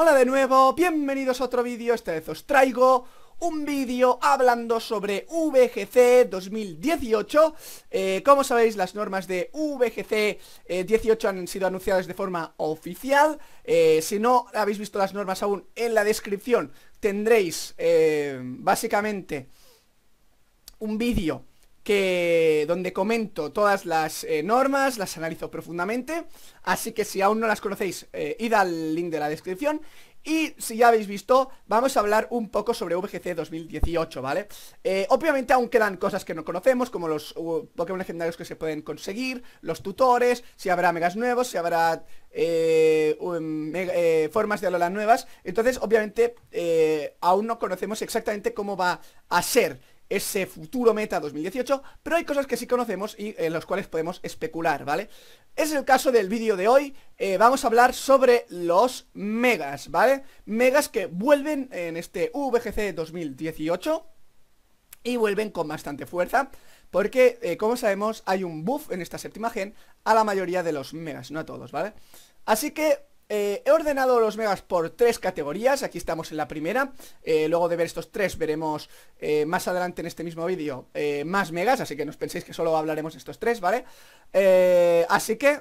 Hola de nuevo, bienvenidos a otro vídeo, esta vez os traigo un vídeo hablando sobre VGC 2018 eh, Como sabéis las normas de VGC 18 eh, han sido anunciadas de forma oficial eh, Si no habéis visto las normas aún en la descripción tendréis básicamente un vídeo que donde comento todas las eh, normas, las analizo profundamente, así que si aún no las conocéis, eh, id al link de la descripción y si ya habéis visto, vamos a hablar un poco sobre VGC 2018, ¿vale? Eh, obviamente aún quedan cosas que no conocemos, como los uh, Pokémon legendarios que se pueden conseguir, los tutores, si habrá megas nuevos, si habrá um, formas de Alola nuevas. Entonces, obviamente, aún no conocemos exactamente cómo va a ser ese futuro meta 2018, pero hay cosas que sí conocemos y en los cuales podemos especular, ¿vale? Es el caso del vídeo de hoy, eh, vamos a hablar sobre los megas, ¿vale? Megas que vuelven en este VGC 2018 y vuelven con bastante fuerza. Porque, eh, como sabemos, hay un buff en esta séptima gen a la mayoría de los megas, no a todos, ¿vale? Así que eh, he ordenado los megas por tres categorías, aquí estamos en la primera eh, Luego de ver estos tres veremos eh, más adelante en este mismo vídeo más megas Así que no os penséis que solo hablaremos de estos tres, ¿vale? así que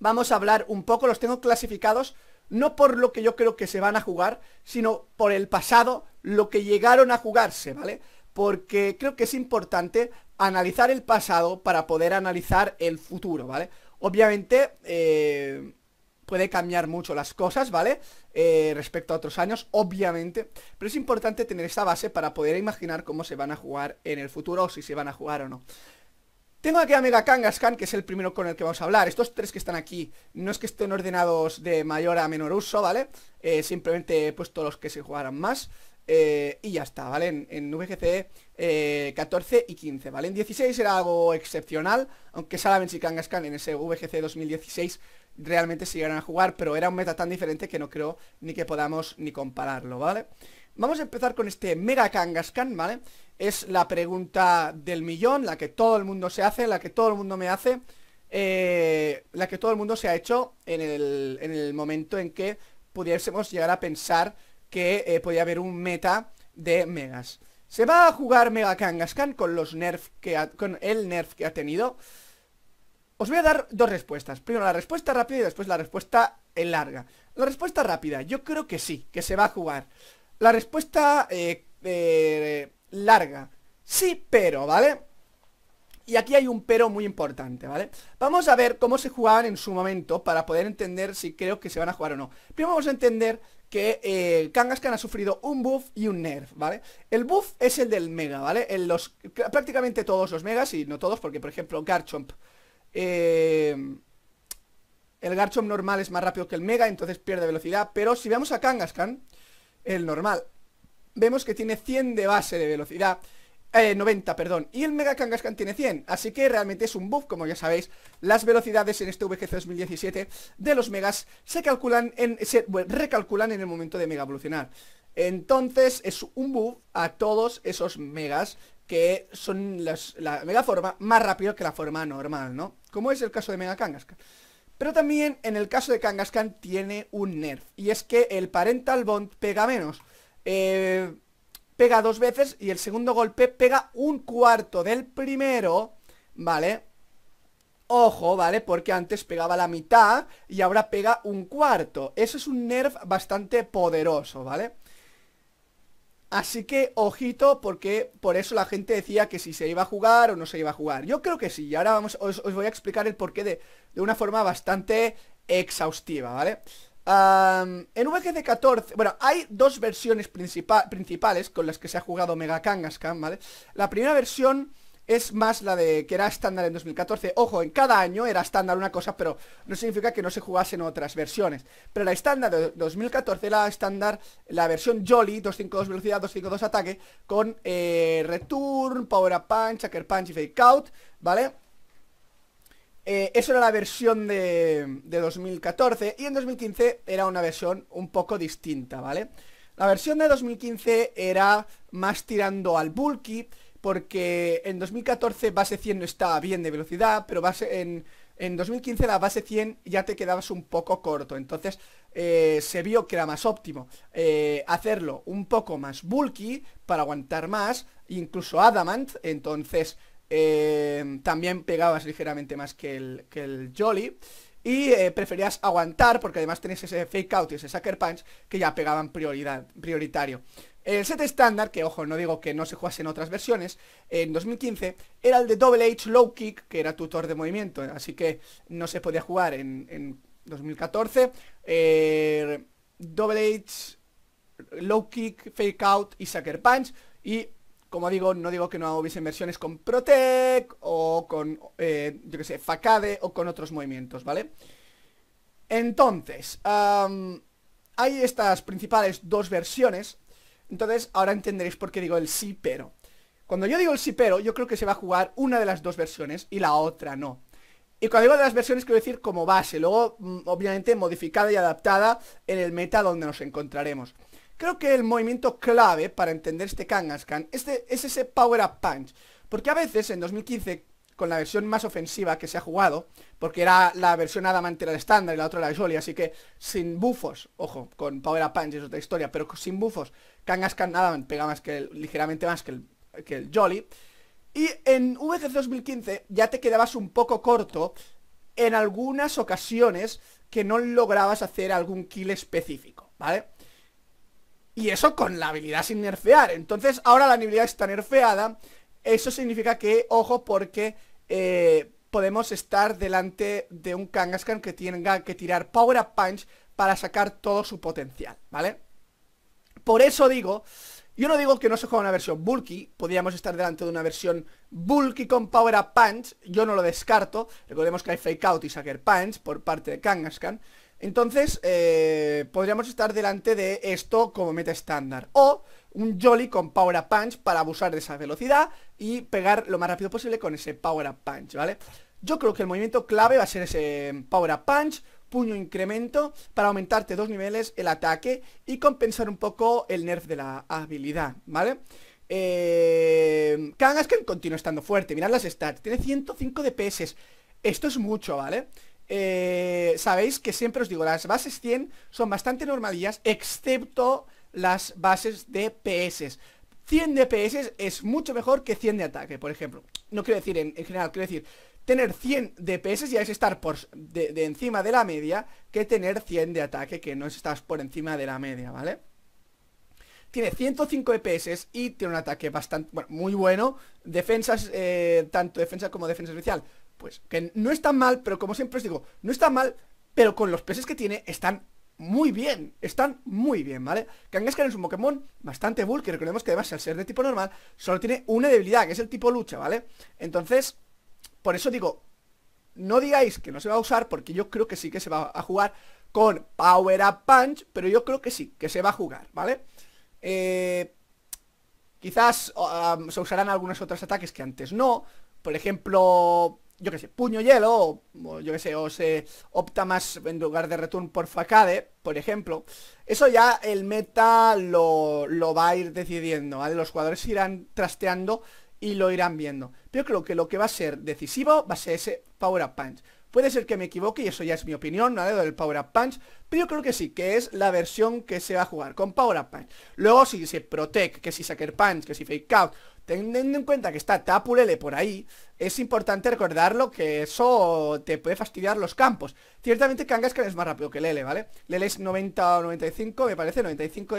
vamos a hablar un poco, los tengo clasificados No por lo que yo creo que se van a jugar, sino por el pasado, lo que llegaron a jugarse, ¿vale? Porque creo que es importante analizar el pasado para poder analizar el futuro, ¿vale? Obviamente, eh, puede cambiar mucho las cosas, ¿vale? Eh, respecto a otros años, obviamente. Pero es importante tener esta base para poder imaginar cómo se van a jugar en el futuro o si se van a jugar o no. Tengo aquí a Mega Kangaskhan, que es el primero con el que vamos a hablar. Estos tres que están aquí, no es que estén ordenados de mayor a menor uso, ¿vale? Eh, simplemente he puesto los que se jugaran más. Eh, y ya está, ¿vale? En, VGC 14 y 15, ¿vale? En 16 era algo excepcional, aunque solamente si Kangaskhan en ese VGC 2016 realmente se a jugar, pero era un meta tan diferente que no creo ni que podamos ni compararlo, ¿vale? Vamos a empezar con este Mega Kangaskhan, ¿vale? Es la pregunta del millón, la que todo el mundo se hace, la que todo el mundo me hace, eh, la que todo el mundo se ha hecho en el, momento en que pudiésemos llegar a pensar que eh, podía haber un meta de megas. ¿Se va a jugar Mega Kangaskhan con los nerf que con el nerf que ha tenido? Os voy a dar dos respuestas. Primero la respuesta rápida y después la respuesta larga. La respuesta rápida, yo creo que sí, que se va a jugar. La respuesta eh, eh, larga, sí, pero, ¿vale? Y aquí hay un pero muy importante, ¿vale? Vamos a ver cómo se jugaban en su momento para poder entender si creo que se van a jugar o no. Primero vamos a entender que eh, Kangaskhan ha sufrido un buff y un nerf, ¿vale? El buff es el del mega, ¿vale? En los, prácticamente todos los megas, y no todos, porque por ejemplo Garchomp eh, el Garchomp normal es más rápido que el Mega, entonces pierde velocidad. Pero si vemos a Kangaskhan, el normal, vemos que tiene 100 de base de velocidad. 90, eh, perdón. Y el Mega Kangaskhan tiene 100. Así que realmente es un buff, como ya sabéis. Las velocidades en este VGC 2017 de los Megas se calculan en, se recalculan en el momento de Mega Evolucionar. Entonces es un buff a todos esos Megas que son la la forma más rápido que la forma normal, ¿no? Como es el caso de Mega Kangaskhan. Pero también en el caso de Kangaskhan tiene un nerf, y es que el Parental Bond pega menos. Eh, pega dos veces y el segundo golpe pega un cuarto del primero, ¿vale? Ojo, ¿vale? Porque antes pegaba la mitad y ahora pega un cuarto. Eso es un nerf bastante poderoso, ¿vale? Así que ojito porque por eso la gente decía que si se iba a jugar o no se iba a jugar. Yo creo que sí. Y ahora vamos, os, voy a explicar el porqué de, de una forma bastante exhaustiva, ¿vale? en VGC 14, bueno, hay dos versiones principales con las que se ha jugado Mega Kangaskhan, ¿vale? La primera versión es más la de que era estándar en 2014. Ojo, en cada año era estándar una cosa, pero no significa que no se jugasen otras versiones. Pero la estándar de 2014 Era estándar, la versión Jolly, 252 velocidad, 252 ataque, con eh, return, power up punch, hacker punch y fake out, ¿vale? Eh, eso era la versión de, de 2014 y en 2015 era una versión un poco distinta, ¿vale? La versión de 2015 era más tirando al bulky, porque en 2014 base 100 no estaba bien de velocidad, pero en, 2015 la base 100 ya te quedabas un poco corto, entonces eh, se vio que era más óptimo eh, hacerlo un poco más bulky para aguantar más, incluso Adamant, entonces eh, también pegabas ligeramente más que el, Jolly. Y preferías aguantar porque además tenés ese fake out y ese sucker punch que ya pegaban prioridad, prioritario. El set estándar, que ojo, no digo que no se jugase en otras versiones, en 2015 era el de Double H Low Kick, que era tutor de movimiento, así que no se podía jugar en, 2014. Eh, Double H Low Kick, Fake Out y Sucker Punch. Y como digo, no digo que no hubiesen versiones con Protect o con, eh, yo que sé, Facade o con otros movimientos, ¿vale? Entonces, hay estas principales dos versiones entonces ahora entenderéis por qué digo el sí pero. Cuando yo digo el sí pero, yo creo que se va a jugar una de las dos versiones y la otra no. Y cuando digo de las versiones quiero decir como base, luego mm, obviamente modificada y adaptada en el meta donde nos encontraremos. Creo que el movimiento clave para entender este Kangaskhan este, es ese Power Up Punch, porque a veces en 2015 con la versión más ofensiva que se ha jugado, porque era la versión Adamant era estándar y la otra era Jolly, así que sin bufos, ojo, con Power Up Punch es otra historia, pero sin bufos, Kangaskhan Adamant pega más que ligeramente más que el, que el Jolly. Y en VGC 2015 ya te quedabas un poco corto en algunas ocasiones que no lograbas hacer algún kill específico, ¿vale? Y eso con la habilidad sin nerfear. Entonces ahora la habilidad está nerfeada. Eso significa que, ojo, porque eh, podemos estar delante de un Kangaskhan que tenga que tirar Power Up Punch para sacar todo su potencial, ¿vale? Por eso digo, yo no digo que no se juegue una versión bulky, podríamos estar delante de una versión bulky con Power Up Punch, yo no lo descarto, recordemos que hay Fake Out y Sucker Punch por parte de Kangaskhan, entonces eh, podríamos estar delante de esto como meta estándar, o un Jolly con Power Up Punch para abusar de esa velocidad y pegar lo más rápido posible con ese Power Up Punch, ¿vale? Yo creo que el movimiento clave va a ser ese em, Power Up Punch, puño incremento, para aumentarte dos niveles el ataque y compensar un poco el nerf de la habilidad, ¿vale? Eh, em, Kangaskhan continúa estando fuerte, mirad las stats, tiene 105 DPS, esto es mucho, ¿vale? Eh, sabéis que siempre os digo, las bases 100 son bastante normalillas, excepto las bases de DPS. 100 DPS es mucho mejor que 100 de ataque, por ejemplo. No quiero decir en, general, quiero decir, tener 100 DPS ya es estar por de, encima de la media que tener 100 de ataque, que no estás por encima de la media, ¿vale? Tiene 105 DPS y tiene un ataque bastante, bueno, muy bueno. Defensas, eh, tanto defensa como defensa especial. Pues que no está mal, pero como siempre os digo, no está mal, pero con los PS que tiene están muy bien, están muy bien, ¿vale? Kangaskhan es un Pokémon bastante Que recordemos que además al ser de tipo normal solo tiene una debilidad, que es el tipo lucha, ¿vale? Entonces, por eso digo, no digáis que no se va a usar, porque yo creo que sí que se va a jugar con Power Up Punch, pero yo creo que sí, que se va a jugar, ¿vale? Eh, quizás um, se usarán algunos otros ataques que antes no, por ejemplo, yo que sé, puño hielo, o, yo qué sé, o se opta más en lugar de return por facade, por ejemplo, eso ya el meta lo, va a ir decidiendo, Los jugadores irán trasteando y lo irán viendo. Pero creo que lo que va a ser decisivo va a ser ese Power Up Punch. Puede ser que me equivoque y eso ya es mi opinión, ¿vale? Del Power Up Punch, pero yo creo que sí, que es la versión que se va a jugar con Power Up Punch. Luego si se Protect, que si Sucker Punch, que si Fake Out, Teniendo en cuenta que está Tapulele por ahí, es importante recordarlo que eso te puede fastidiar los campos. Ciertamente Kangaskhan es más rápido que Lele, ¿vale? Lele es 90 o 95, me parece, 95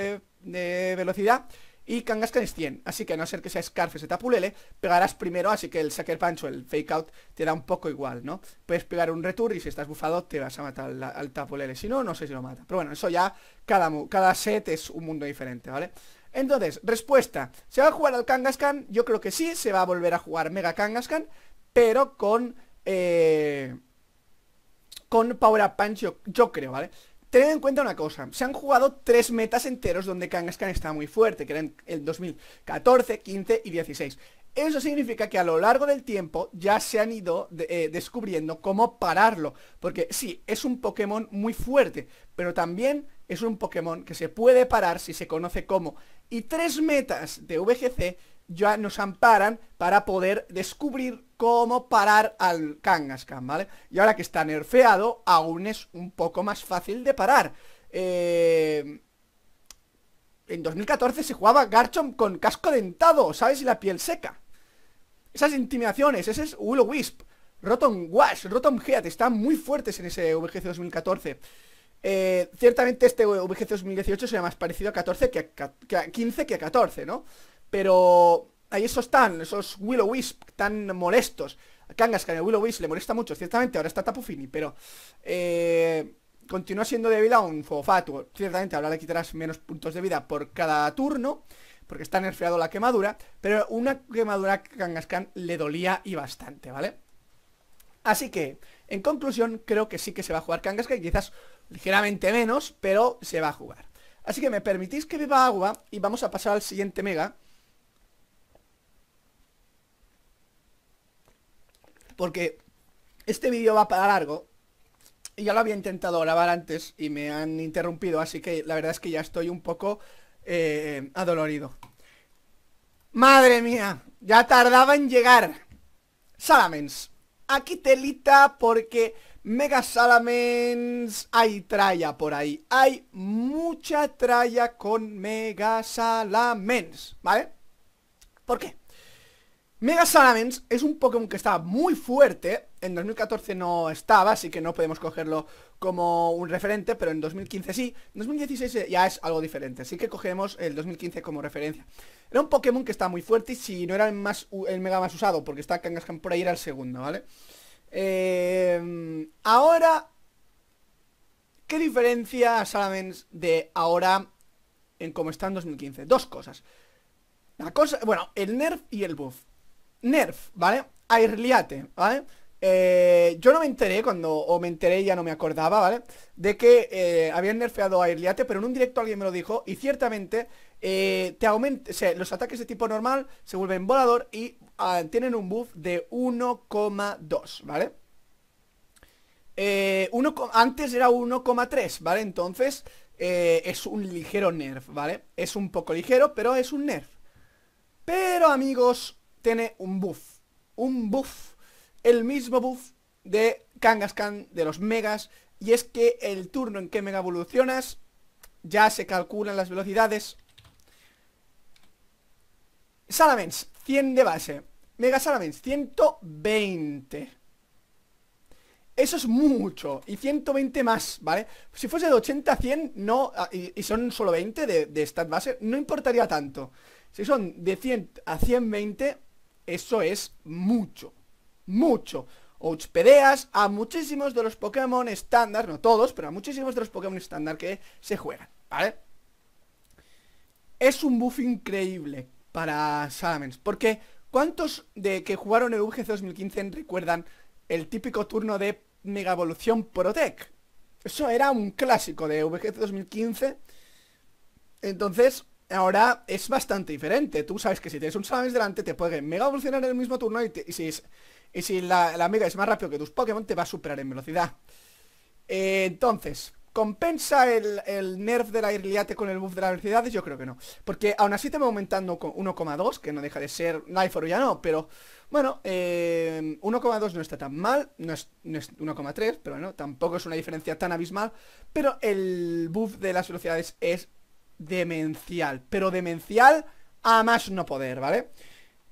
de, velocidad. Y Kangaskhan es 100, así que a no ser que sea Scarf ese Tapulele, pegarás primero, así que el Sucker Punch o el Fake Out te da un poco igual, ¿no? Puedes pegar un Retour y si estás bufado te vas a matar al, Tapulele, si no, no sé si lo mata. Pero bueno, eso ya, cada, cada set es un mundo diferente, ¿vale? vale entonces, respuesta, ¿se va a jugar al Kangaskhan? Yo creo que sí, se va a volver a jugar Mega Kangaskhan, pero con... Eh, con Power Up Punch, yo, creo, ¿vale? Tened en cuenta una cosa, se han jugado tres metas enteros donde Kangaskhan estaba muy fuerte, que eran el 2014, 15 y 16. Eso significa que a lo largo del tiempo ya se han ido eh, descubriendo cómo pararlo. Porque sí, es un Pokémon muy fuerte, pero también es un Pokémon que se puede parar si se conoce cómo. Y tres metas de VGC ya nos amparan para poder descubrir cómo parar al Kangaskhan, ¿vale? Y ahora que está nerfeado, aún es un poco más fácil de parar. Eh, en 2014 se jugaba Garchom con casco dentado, ¿sabes? Y la piel seca. Esas intimidaciones, ese es Willow Wisp, Rotom Wash, Rotom Heat, están muy fuertes en ese VGC 2014. Eh, ciertamente este VGC 2018 sería más parecido a 14 que a, 15 que a 14, ¿no? Pero ahí esos están, esos Willow Wisp tan molestos. A Kangaskhan, el Willow Wisp le molesta mucho, ciertamente, ahora está Fini, pero... Eh, Continúa siendo débil a un fuego Ciertamente ahora le quitarás menos puntos de vida por cada turno, porque está nerfeado la quemadura, pero una quemadura que Kangaskhan le dolía y bastante, ¿vale? Así que, en conclusión, creo que sí que se va a jugar Kangaskhan, quizás ligeramente menos, pero se va a jugar. Así que me permitís que viva agua y vamos a pasar al siguiente mega. Porque este vídeo va para largo ya lo había intentado grabar antes y me han interrumpido, así que la verdad es que ya estoy un poco eh, adolorido. Madre mía, ya tardaba en llegar. Salamence. Aquí telita porque Mega Salamence hay tralla por ahí. Hay mucha tralla con Mega Salamence, ¿vale? ¿Por qué? Mega Salamence es un Pokémon que está muy fuerte en 2014 no estaba, así que no podemos cogerlo como un referente, pero en 2015 sí. En 2016 ya es algo diferente, así que cogemos el 2015 como referencia. Era un Pokémon que está muy fuerte y si no era el, más, el mega más usado, porque está Kangaskhan por ahí, era el segundo, ¿vale? Eh, ahora, ¿qué diferencia Salamence de ahora en cómo está en 2015? Dos cosas. La cosa, bueno, el nerf y el buff. Nerf, ¿vale? Airliate, ¿vale? Eh, yo no me enteré cuando, o me enteré y ya no me acordaba, ¿vale? De que eh, habían nerfeado a Irliate, pero en un directo alguien me lo dijo y ciertamente eh, te aumenta, los ataques de tipo normal se vuelven volador y ah, tienen un buff de 1,2, ¿vale? Eh, uno, antes era 1,3, ¿vale? Entonces es un ligero nerf, ¿vale? Es un poco ligero, pero es un nerf. Pero amigos, tiene un buff. Un buff el mismo buff de Kangaskhan, de los megas, y es que el turno en que mega evolucionas ya se calculan las velocidades. Salamence, 100 de base. Mega Salamence, 120. Eso es mucho. Y 120 más, ¿vale? Si fuese de 80 a 100, no... Ah, y, son solo 20 de, de stat base, no importaría tanto. Si son de 100 a 120, eso es mucho mucho. peleas a muchísimos de los Pokémon estándar, no todos, pero a muchísimos de los Pokémon estándar que se juegan, ¿vale? Es un buff increíble para Salamence, porque ¿cuántos de que jugaron el VGC 2015 recuerdan el típico turno de Mega Evolución Protec? Eso era un clásico de VGC 2015. Entonces, ahora es bastante diferente. Tú sabes que si tienes un Salamence delante, te puede mega evolucionar en el mismo turno y si es, y si la, amiga es más rápido que tus Pokémon, te va a superar en velocidad. Eh, entonces, ¿compensa el, nerf de la Irliate con el buff de las velocidades? Yo creo que no. Porque aún así te va aumentando con 1,2, que no deja de ser Nightfall ya no, pero bueno, 1,2 eh, no está tan mal, no es, no es 1,3, pero bueno, tampoco es una diferencia tan abismal. Pero el buff de las velocidades es demencial, pero demencial a más no poder, ¿vale?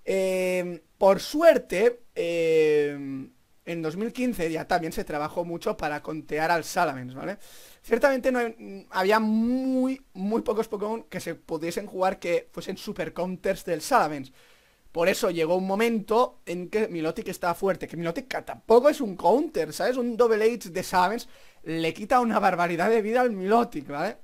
Eh, por suerte, em, en 2015 ya también se trabajó mucho para contear al Salamence, ¿vale? Ciertamente no mm, había muy, muy pocos Pokémon que se pudiesen jugar que fuesen super counters del Salamence. Por eso llegó un momento en que Milotic estaba fuerte. Que Milotic tampoco es un counter, ¿sabes? Un double age de Salamence le quita una barbaridad de vida al Milotic, ¿vale?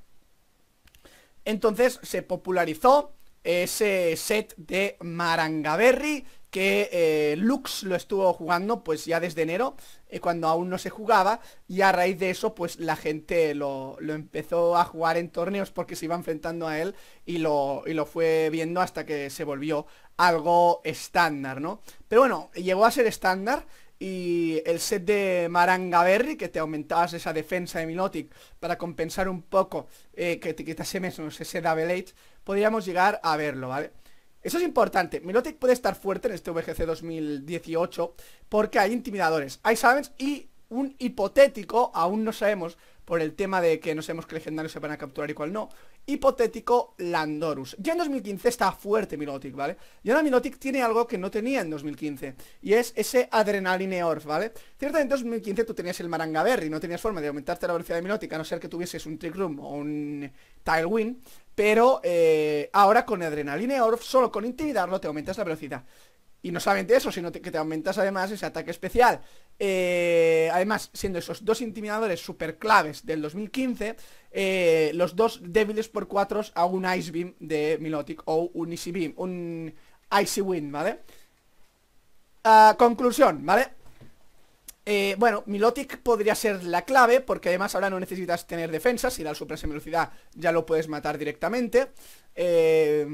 Entonces se popularizó ese set de Marangaberry que eh, Lux lo estuvo jugando pues ya desde enero, eh, cuando aún no se jugaba, y a raíz de eso pues la gente lo, empezó a jugar en torneos porque se iba enfrentando a él y lo, y lo fue viendo hasta que se volvió algo estándar, ¿no? Pero bueno, llegó a ser estándar y el set de Marangaberry, que te aumentabas esa defensa de Milotic para compensar un poco eh, que te sé, ese double 8 podríamos llegar a verlo, ¿vale? Eso es importante. Milotic puede estar fuerte en este VGC 2018 porque hay intimidadores, hay Savens y un hipotético, aún no sabemos por el tema de que no sabemos qué legendarios se van a capturar y cuál no, hipotético Landorus. Ya en 2015 está fuerte Milotic, ¿vale? Y ahora Milotic tiene algo que no tenía en 2015, y es ese Adrenaline Orf, ¿vale? Ciertamente en 2015 tú tenías el Marangaberry, no tenías forma de aumentarte la velocidad de Milotic, a no ser que tuvieses un Trick Room o un Tailwind, pero eh, ahora con Adrenaline orf, solo con intimidarlo te aumentas la velocidad. Y no solamente eso, sino que te aumentas además ese ataque especial. Eh, además, siendo esos dos intimidadores super claves del 2015, eh, los dos débiles por cuatro a un Ice Beam de Milotic o un Easy Beam, un Icy Wind, ¿vale? Ah, conclusión, ¿vale? Eh, bueno, Milotic podría ser la clave Porque además ahora no necesitas tener defensa Si da super velocidad ya lo puedes matar directamente eh,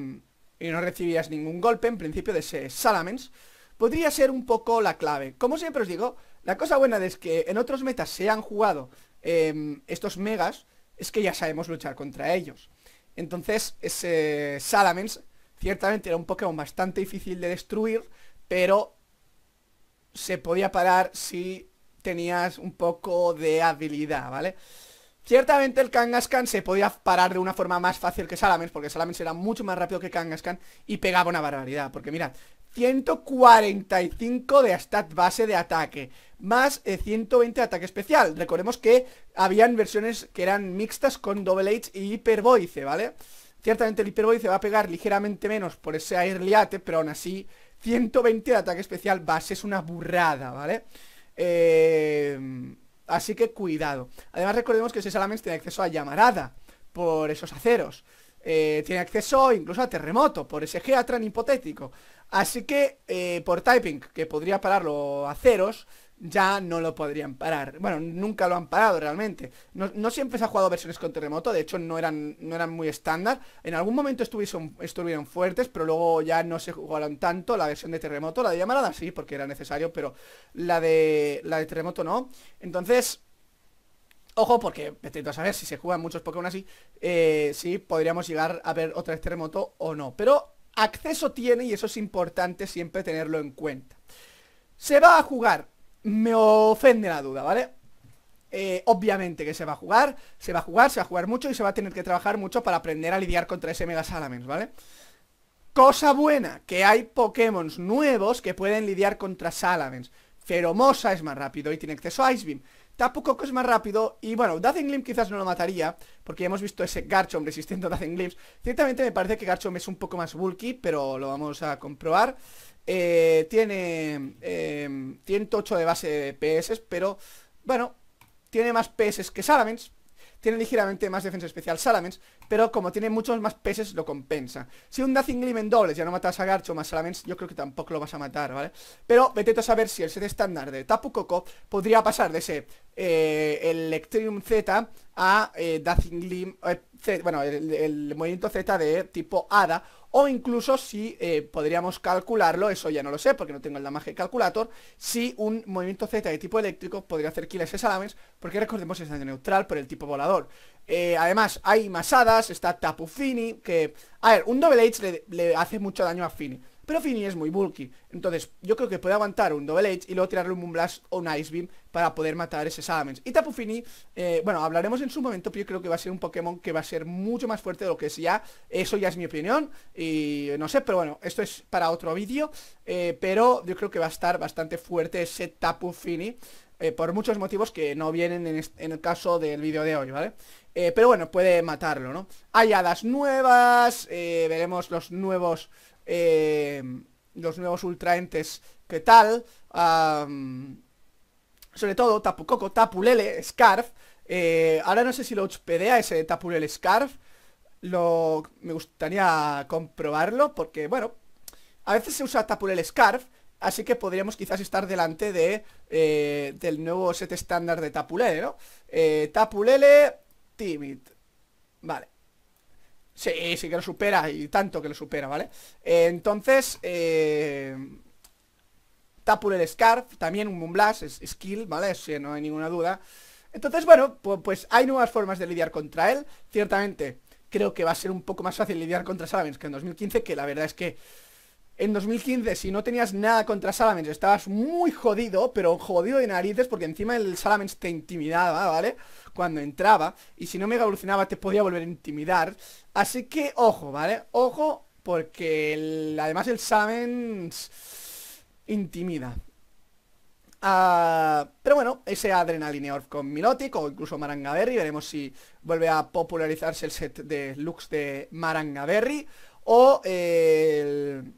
Y no recibías ningún golpe En principio de ese Salamence Podría ser un poco la clave Como siempre os digo, la cosa buena es que En otros metas se han jugado em, Estos megas Es que ya sabemos luchar contra ellos Entonces ese Salamence Ciertamente era un Pokémon bastante difícil de destruir Pero se podía parar si tenías un poco de habilidad, ¿vale? Ciertamente el Kangaskhan se podía parar de una forma más fácil que Salamence Porque Salamence era mucho más rápido que Kangaskhan Y pegaba una barbaridad Porque mirad, 145 de stat base de ataque Más 120 de ataque especial Recordemos que habían versiones que eran mixtas con Double H y Hiperboice, ¿vale? Ciertamente el Hiperboice va a pegar ligeramente menos por ese Airliate Pero aún así 120 de ataque especial base es una burrada, ¿vale? Eh, así que cuidado. Además recordemos que ese Salamence tiene acceso a llamarada por esos aceros. Eh, tiene acceso incluso a terremoto por ese Geatran hipotético. Así que eh, por typing, que podría pararlo aceros ya no lo podrían parar. Bueno, nunca lo han parado realmente. No, siempre se ha jugado versiones con terremoto, de hecho no eran, no eran muy estándar. En algún momento estuvieron, estuvieron fuertes, pero luego ya no se jugaron tanto. La versión de terremoto, la de llamarada sí, porque era necesario, pero la de, la de terremoto no. Entonces... Ojo, porque a saber si se juegan muchos Pokémon así, eh, sí, podríamos llegar a ver otra vez terremoto o no. Pero acceso tiene y eso es importante siempre tenerlo en cuenta. Se va a jugar me ofende la duda, ¿vale? Eh, obviamente que se va a jugar, se va a jugar, se va a jugar mucho y se va a tener que trabajar mucho para aprender a lidiar contra ese Mega Salamence, ¿vale? Cosa buena, que hay Pokémon nuevos que pueden lidiar contra Salamence. Feromosa es más rápido y tiene acceso a Ice Beam. Tapu es más rápido y bueno, Dazzling quizás no lo mataría porque ya hemos visto ese Garchomp resistiendo a Dazzling Ciertamente me parece que Garchomp es un poco más bulky, pero lo vamos a comprobar. Eh, tiene 108 em, de base de PS, pero bueno, tiene más PS que Salamence. Tiene ligeramente más defensa especial Salamence, pero como tiene muchos más PS lo compensa. Si un Glim en dobles ya no matas a Garcho más Salamence, yo creo que tampoco lo vas a matar, ¿vale? Pero vete a saber si el set estándar de Tapu Coco podría pasar de ese eh, Electrium Z a eh, Glim, bueno, el, movimiento Z de tipo ADA o incluso si eh, podríamos calcularlo, eso ya no lo sé porque no tengo el damage calculator, si un movimiento Z de tipo eléctrico podría hacer kills de porque recordemos es daño neutral por el tipo volador. Eh, además hay más hadas, está Tapu Fini, que... A ver, un Double H le hace mucho daño a Fini. Pero Fini es muy bulky. Entonces, yo creo que puede aguantar un Double Edge y luego tirarle un Moonblast o un Ice Beam para poder matar ese Salamence. Y Tapu Fini, eh, bueno, hablaremos en su momento, pero yo creo que va a ser un Pokémon que va a ser mucho más fuerte de lo que es ya. Eso ya es mi opinión. Y no sé, pero bueno, esto es para otro vídeo. Eh, pero yo creo que va a estar bastante fuerte ese Tapu Fini. Eh, por muchos motivos que no vienen en, el caso del vídeo de hoy, ¿vale? pero bueno, puede matarlo, ¿no? Hay hadas nuevas, veremos los nuevos eh, los nuevos ultraentes ¿qué tal. sobre todo Tapu Coco, Tapulele, Scarf. Eh, ahora no sé si lo hospedea ese Tapulele Scarf. Lo, me gustaría comprobarlo porque, bueno, a veces se usa Tapulele Scarf. Así que podríamos quizás estar delante de eh, del nuevo set estándar de Tapulele, ¿no? Tapulele Timid. Vale. Sí, sí que lo supera y tanto que lo supera, ¿vale? Eh, entonces, eh, el Scarf, también un Moonblast, es skill, ¿vale? Sí, no hay ninguna duda. Entonces, bueno, pues hay nuevas formas de lidiar contra él. Ciertamente, creo que va a ser un poco más fácil lidiar contra Salamence que en 2015, que la verdad es que en 2015, si no tenías nada contra Salamence, estabas muy jodido, pero jodido de narices, porque encima el Salamence te intimidaba, ¿vale? Cuando entraba, y si no mega evolucionaba te podía volver a intimidar. Así que, ojo, ¿vale? Ojo, porque además el Salamence intimida. Ah, pero bueno, ese Adrenaline Orf con Milotic o incluso Marangaberry, veremos si vuelve a popularizarse el set de looks de Berry. o el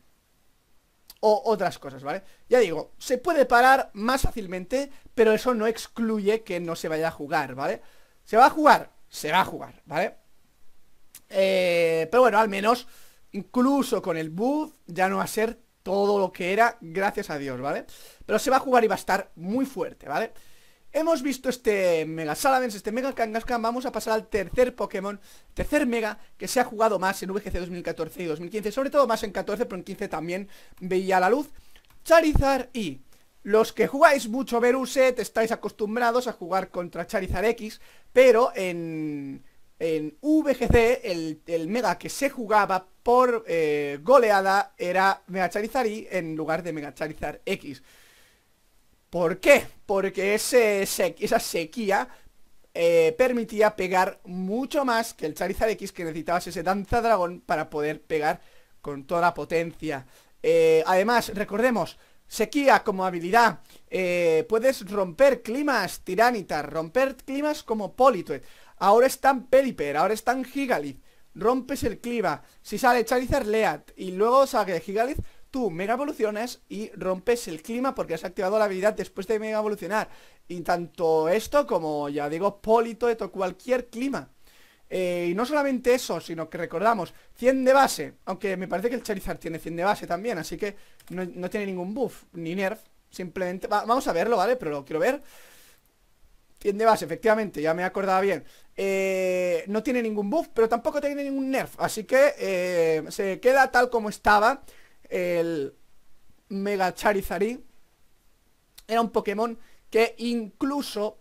o otras cosas, ¿vale? Ya digo, se puede parar más fácilmente, pero eso no excluye que no se vaya a jugar, ¿vale? ¿Se va a jugar? Se va a jugar, ¿vale? Eh, pero bueno, al menos, incluso con el buff, ya no va a ser todo lo que era, gracias a Dios, ¿vale? Pero se va a jugar y va a estar muy fuerte, ¿vale? vale Hemos visto este Mega Salamence, este Mega Kangaskhan Vamos a pasar al tercer Pokémon Tercer Mega que se ha jugado más en VGC 2014 y 2015 Sobre todo más en 14, pero en 15 también veía la luz Charizard y Los que jugáis mucho Veruset estáis acostumbrados a jugar contra Charizard X Pero en, VGC el, Mega que se jugaba por eh, goleada era Mega Charizard Y en lugar de Mega Charizard X ¿Por qué? Porque ese, esa sequía eh, permitía pegar mucho más que el Charizard X que necesitabas ese Danza Dragón para poder pegar con toda la potencia. Eh, además, recordemos, sequía como habilidad. Eh, puedes romper climas Tiranitar, romper climas como Politoed. Ahora están Pelipper, ahora están Gigalith. Rompes el clima. Si sale Charizard Lead y luego sale Gigalith, tú mega evolucionas y rompes el clima porque has activado la habilidad después de mega evolucionar. Y tanto esto como, ya digo, de cualquier clima. Eh, y no solamente eso, sino que recordamos 100 de base, aunque me parece que el Charizard tiene 100 de base también Así que no, tiene ningún buff, ni nerf Simplemente, vamos a verlo, ¿vale? Pero lo quiero ver 100 de base, efectivamente, ya me acordaba bien eh, No tiene ningún buff, pero tampoco tiene ningún nerf Así que eh, se queda tal como estaba el Mega Charizard. Era un Pokémon que incluso,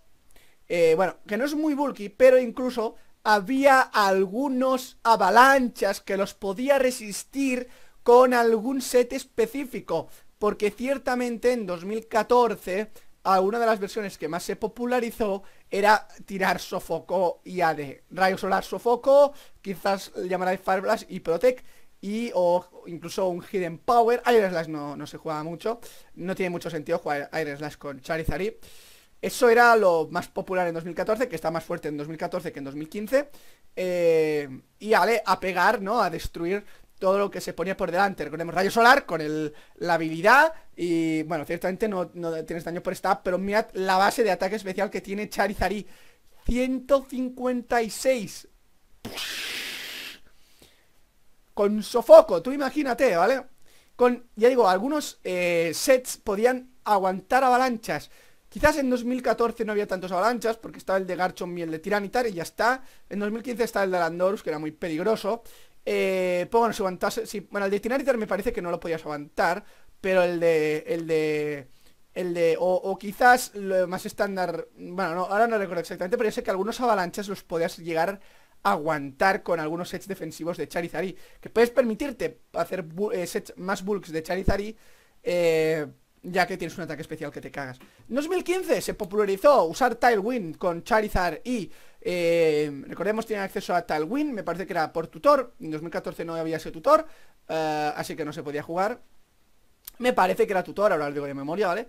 eh, bueno, que no es muy bulky, pero incluso había algunos avalanchas que los podía resistir con algún set específico. Porque ciertamente en 2014 a una de las versiones que más se popularizó era tirar sofoco y AD. rayos solar sofoco, quizás llamará Fire Blast y Protect y o incluso un Hidden Power. Iron Slash no, se jugaba mucho. No tiene mucho sentido jugar Iron Slash con Charizard. Eso era lo más popular en 2014, que está más fuerte en 2014 que en 2015. Eh, y Ale a pegar, ¿no? A destruir todo lo que se ponía por delante. Recordemos Rayo Solar con la habilidad. Y bueno, ciertamente no, tienes daño por esta, pero mirad la base de ataque especial que tiene Charizard. 156 con sofoco, tú imagínate, ¿vale? Con, ya digo, algunos eh, sets podían aguantar avalanchas. Quizás en 2014 no había tantos avalanchas, porque estaba el de Garchomp y el de Tiranitar, y ya está. En 2015 estaba el de Landorus, que era muy peligroso. Eh, pues bueno, si aguantase... bueno, el de Tiranitar me parece que no lo podías aguantar, pero el de... El de el de, o, quizás lo más estándar, bueno, no, ahora no recuerdo exactamente, pero yo sé que algunos avalanchas los podías llegar aguantar con algunos sets defensivos de Charizard y que puedes permitirte hacer eh, sets más bulks de Charizard y, eh, ya que tienes un ataque especial que te cagas. En 2015 se popularizó usar Tailwind con Charizard y eh, recordemos tienen acceso a Tailwind, me parece que era por tutor, en 2014 no había ese tutor, eh, así que no se podía jugar. Me parece que era tutor, ahora lo digo de memoria, ¿vale?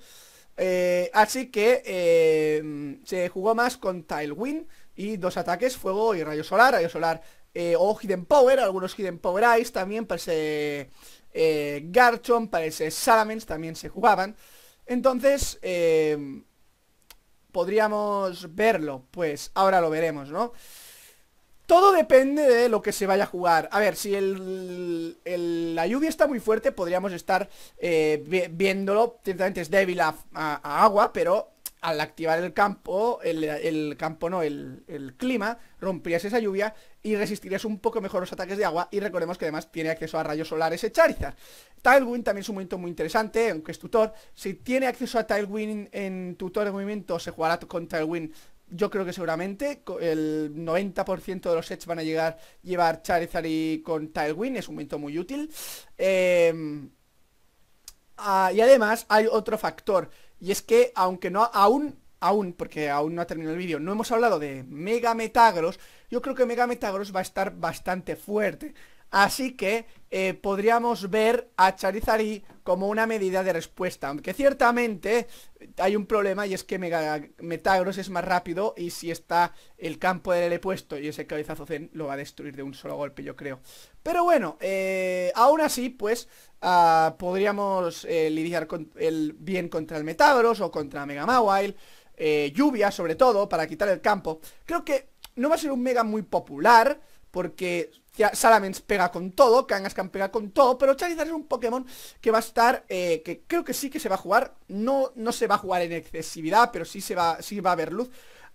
así que se jugó más con Tailwind y dos ataques, fuego y rayo solar, rayo solar eh, o Hidden Power, algunos Hidden Power ice también, parece eh, Garchomp, parece Salamence también se jugaban. Entonces, eh, podríamos verlo, pues ahora lo veremos, ¿no? Todo depende de lo que se vaya a jugar. A ver, si la lluvia está muy fuerte, podríamos estar eh, viéndolo. Ciertamente es débil a agua, pero al activar el campo, el, campo no, el, clima, romperías esa lluvia y resistirías un poco mejor los ataques de agua. Y recordemos que además tiene acceso a rayos solares e Charizard. Tailwind también es un momento muy interesante, aunque es tutor. Si tiene acceso a Tailwind en tutor de movimiento, se jugará con Tailwind. Yo creo que seguramente el 90% de los sets van a llegar llevar Charizard y con Tailwind. Es un momento muy útil. Em, ah, y además hay otro factor y es que, aunque no aún, aún, porque aún no ha terminado el vídeo, no hemos hablado de Mega Metagross, yo creo que Mega Metagross va a estar bastante fuerte. Así que eh, podríamos ver a Charizard como una medida de respuesta. Aunque ciertamente hay un problema y es que Mega Metagross es más rápido y si está el campo del L puesto y ese cabezazo Zen lo va a destruir de un solo golpe, yo creo. Pero bueno, eh, aún así, pues ah, podríamos eh, lidiar el, bien contra el Metagross o contra Mega Mawile. lluvia, sobre todo, para quitar el campo. Creo que no va a ser un Mega muy popular porque Salamence pega con todo, Kangaskhan pega con todo, pero Charizard es un Pokémon que va a estar, eh, que creo que sí que se va a jugar, no, no se va a jugar en excesividad, pero sí, se va, sí va a haber luz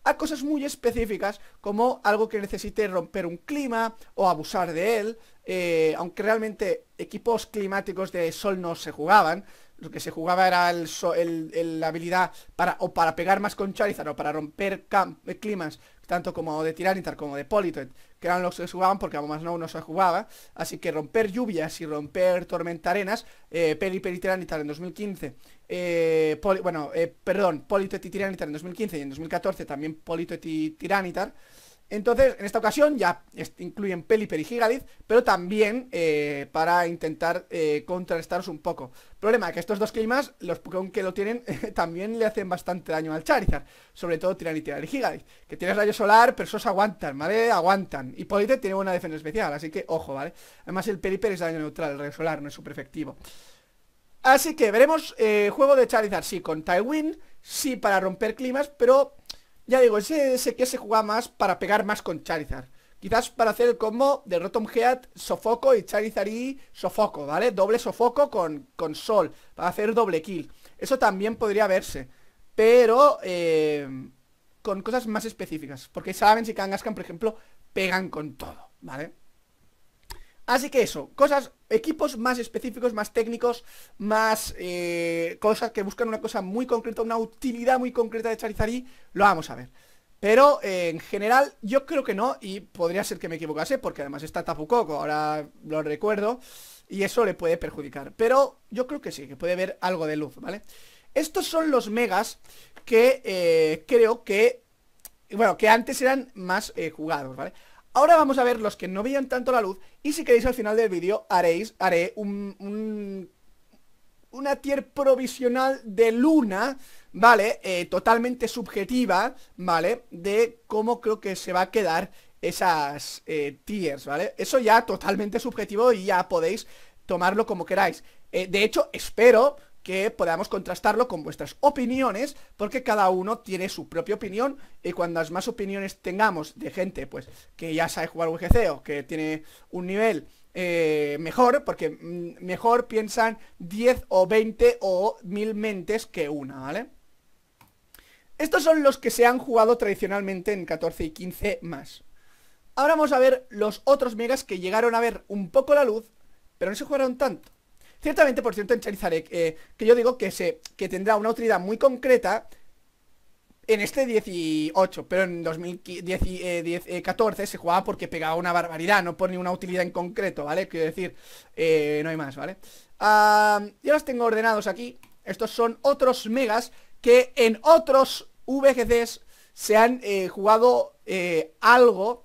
a cosas muy específicas como algo que necesite romper un clima o abusar de él, eh, aunque realmente equipos climáticos de sol no se jugaban, lo que se jugaba era la habilidad para, o para pegar más con Charizard o para romper climas, tanto como de Tiranitar como de Politoed, que eran los que se jugaban porque más no, uno se jugaba. Así que romper lluvias y romper tormenta arenas, eh, Peri Peri Tiranitar en 2015, eh, bueno, eh, perdón, Polito Tiranitar en 2015 y en 2014 también Polito Tiranitar. Entonces, en esta ocasión ya incluyen Pelipper y Gigalith, pero también eh, para intentar eh, un poco. Problema, que estos dos climas, los Pokémon que lo tienen, también le hacen bastante daño al Charizard. Sobre todo Tiranitar y Gigalith, Que tienes rayo solar, pero esos aguantan, ¿vale? Aguantan. Y Polite tiene una defensa especial, así que ojo, ¿vale? Además el Pelipper es daño neutral, el rayo solar no es súper efectivo. Así que veremos eh, juego de Charizard, sí, con Tywin, sí para romper climas, pero ya digo, ese, que se jugaba más para pegar más con Charizard. Quizás para hacer el combo de Rotom Heat, Sofoco y Charizard y Sofoco, ¿vale? Doble Sofoco con, con Sol, para hacer doble kill. Eso también podría verse, pero eh, con cosas más específicas. Porque Saben si Kangaskhan, por ejemplo, pegan con todo, ¿vale? Así que eso, cosas, equipos más específicos, más técnicos, más eh, cosas que buscan una cosa muy concreta, una utilidad muy concreta de Charizardí, lo vamos a ver. Pero eh, en general yo creo que no y podría ser que me equivocase porque además está Tapu Koko, ahora lo recuerdo y eso le puede perjudicar. Pero yo creo que sí, que puede haber algo de luz, ¿vale? Estos son los megas que eh, creo que bueno, que antes eran más jugados, ¿vale? Ahora vamos a ver los que no veían tanto la luz y si queréis al final del vídeo haréis, haré un, una tier provisional de luna, ¿vale? Eh, totalmente subjetiva, ¿vale? De cómo creo que se va a quedar esas eh, tiers, ¿vale? Eso ya totalmente subjetivo y ya podéis tomarlo como queráis. Eh, de hecho, espero que podamos contrastarlo con vuestras opiniones, porque cada uno tiene su propia opinión y cuantas más opiniones tengamos de gente, pues, que ya sabe jugar UGC o que tiene un nivel eh, mejor, porque mm, mejor piensan 10 o 20 o mil mentes que una, ¿vale? Estos son los que se han jugado tradicionalmente en 14 y 15 más. Ahora vamos a ver los otros megas que llegaron a ver un poco la luz, pero no se jugaron tanto. Ciertamente, por cierto, en Charizard, eh, que yo digo que, se, que tendrá una utilidad muy concreta en este 18, pero en 2014 eh, eh, se jugaba porque pegaba una barbaridad, no por una utilidad en concreto, ¿vale? Quiero decir, no hay más, ¿vale? yo los tengo ordenados aquí. Estos son otros megas que en otros VGCs se han jugado algo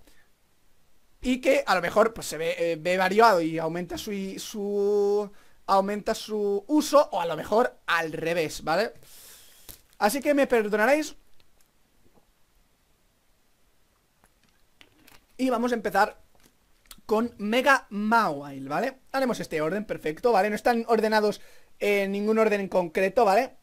y que a lo mejor pues, se ve, ve variado y aumenta su aumenta su uso o a lo mejor al revés, ¿vale? Así que me perdonaréis. Y vamos a empezar con Mega Mawile, ¿vale? Haremos este orden perfecto, ¿vale? No están ordenados en ningún orden en concreto, ¿vale?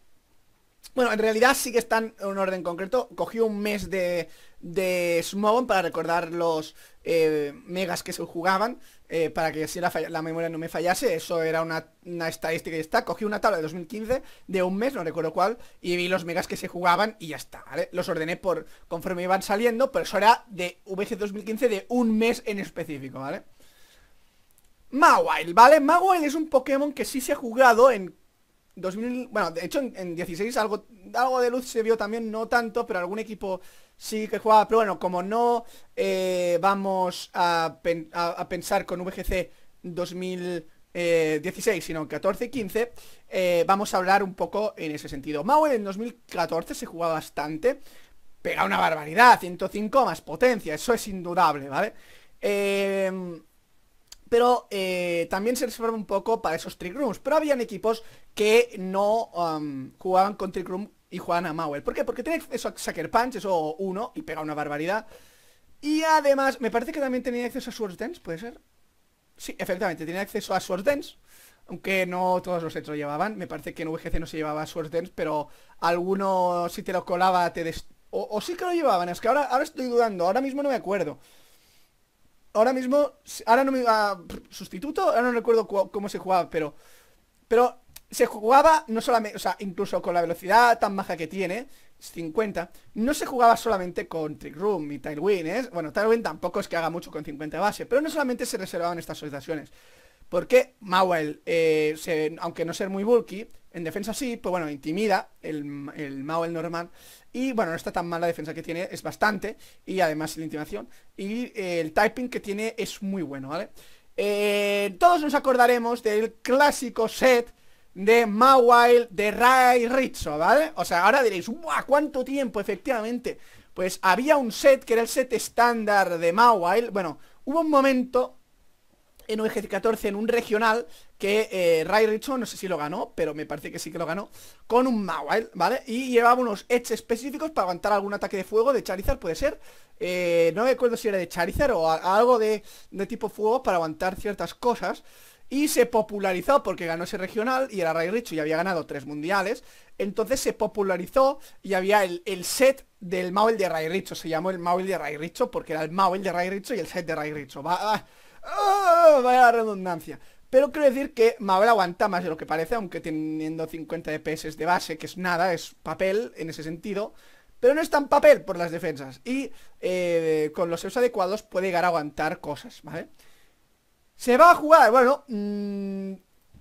Bueno, en realidad sí que están en un orden concreto. Cogió un mes de, de Smogon para recordar los eh, megas que se jugaban eh, para que si la, memoria no me fallase. Eso era una, estadística y está. Cogí una tabla de 2015 de un mes, no recuerdo cuál, y vi los megas que se jugaban y ya está, ¿vale? Los ordené por conforme iban saliendo, pero eso era de VG 2015 de un mes en específico, ¿vale? Mawile, ¿vale? Mawile es un Pokémon que sí se ha jugado en 2000... Bueno, de hecho en, en 16 algo, algo de luz se vio también, no tanto, pero algún equipo sí que jugaba, pero bueno, como no eh, vamos a, pensar con VGC 2016, eh, sino 14-15, eh, vamos a hablar un poco en ese sentido. Mauer en 2014 se jugaba bastante, pega una barbaridad, 105 más potencia, eso es indudable, ¿vale? Em, pero también se reservaba un poco para esos trick rooms, pero habían equipos que no jugaban con trick room y Juana Mauer. ¿Por qué? Porque tiene acceso a Sucker Punch, eso uno, y pega una barbaridad. Y además, me parece que también tenía acceso a Swords Dance, ¿puede ser? Sí, efectivamente, tenía acceso a Swords Dance. Aunque no todos los sets lo llevaban. Me parece que en VGC no se llevaba Swords Dance, pero alguno si te lo colaba te o, sí que lo llevaban, es que ahora, ahora estoy dudando, ahora mismo no me acuerdo. Ahora mismo, ahora no me... iba sustituto, ahora no recuerdo cómo se jugaba, pero... Pero se jugaba no solamente, o sea, incluso con la velocidad tan baja que tiene, 50, no se jugaba solamente con Trick Room y Tailwind, ¿eh? Bueno, Tailwind tampoco es que haga mucho con 50 base, pero no solamente se reservaban estas solicitaciones. Porque mauel eh, aunque no ser muy bulky, en defensa sí, pues bueno, intimida el, el normal. Y bueno, no está tan mal la defensa que tiene, es bastante. Y además la intimidación. Y eh, el typing que tiene es muy bueno, ¿vale? Eh, todos nos acordaremos del clásico set de Mawile, de Ray Rizzo, ¿vale? O sea, ahora diréis, ¡buah! ¿Cuánto tiempo? Efectivamente. Pues había un set que era el set estándar de Mawile. Bueno, hubo un momento en UG14 en un regional que Rai eh, Ray Rizzo, no sé si lo ganó, pero me parece que sí que lo ganó, con un Mawile, ¿vale? Y llevaba unos edge específicos para aguantar algún ataque de fuego de Charizard, puede ser. Eh, no me acuerdo si era de Charizard o algo de, de tipo fuego para aguantar ciertas cosas. Y se popularizó porque ganó ese regional y era Ray Richo y había ganado tres mundiales. Entonces se popularizó y había el, set del Mauel de Ray Richo. Se llamó el Mauel de Ray Richo porque era el Mauel de Ray Richo y el set de Ray Richo. Va, ah, ah, vaya redundancia. Pero quiero decir que Mauel aguanta más de lo que parece, aunque teniendo 50 DPS e de base, que es nada, es papel en ese sentido. Pero no es tan papel por las defensas. Y eh, con los seus adecuados puede llegar a aguantar cosas, ¿vale? Se va a jugar, bueno, mm,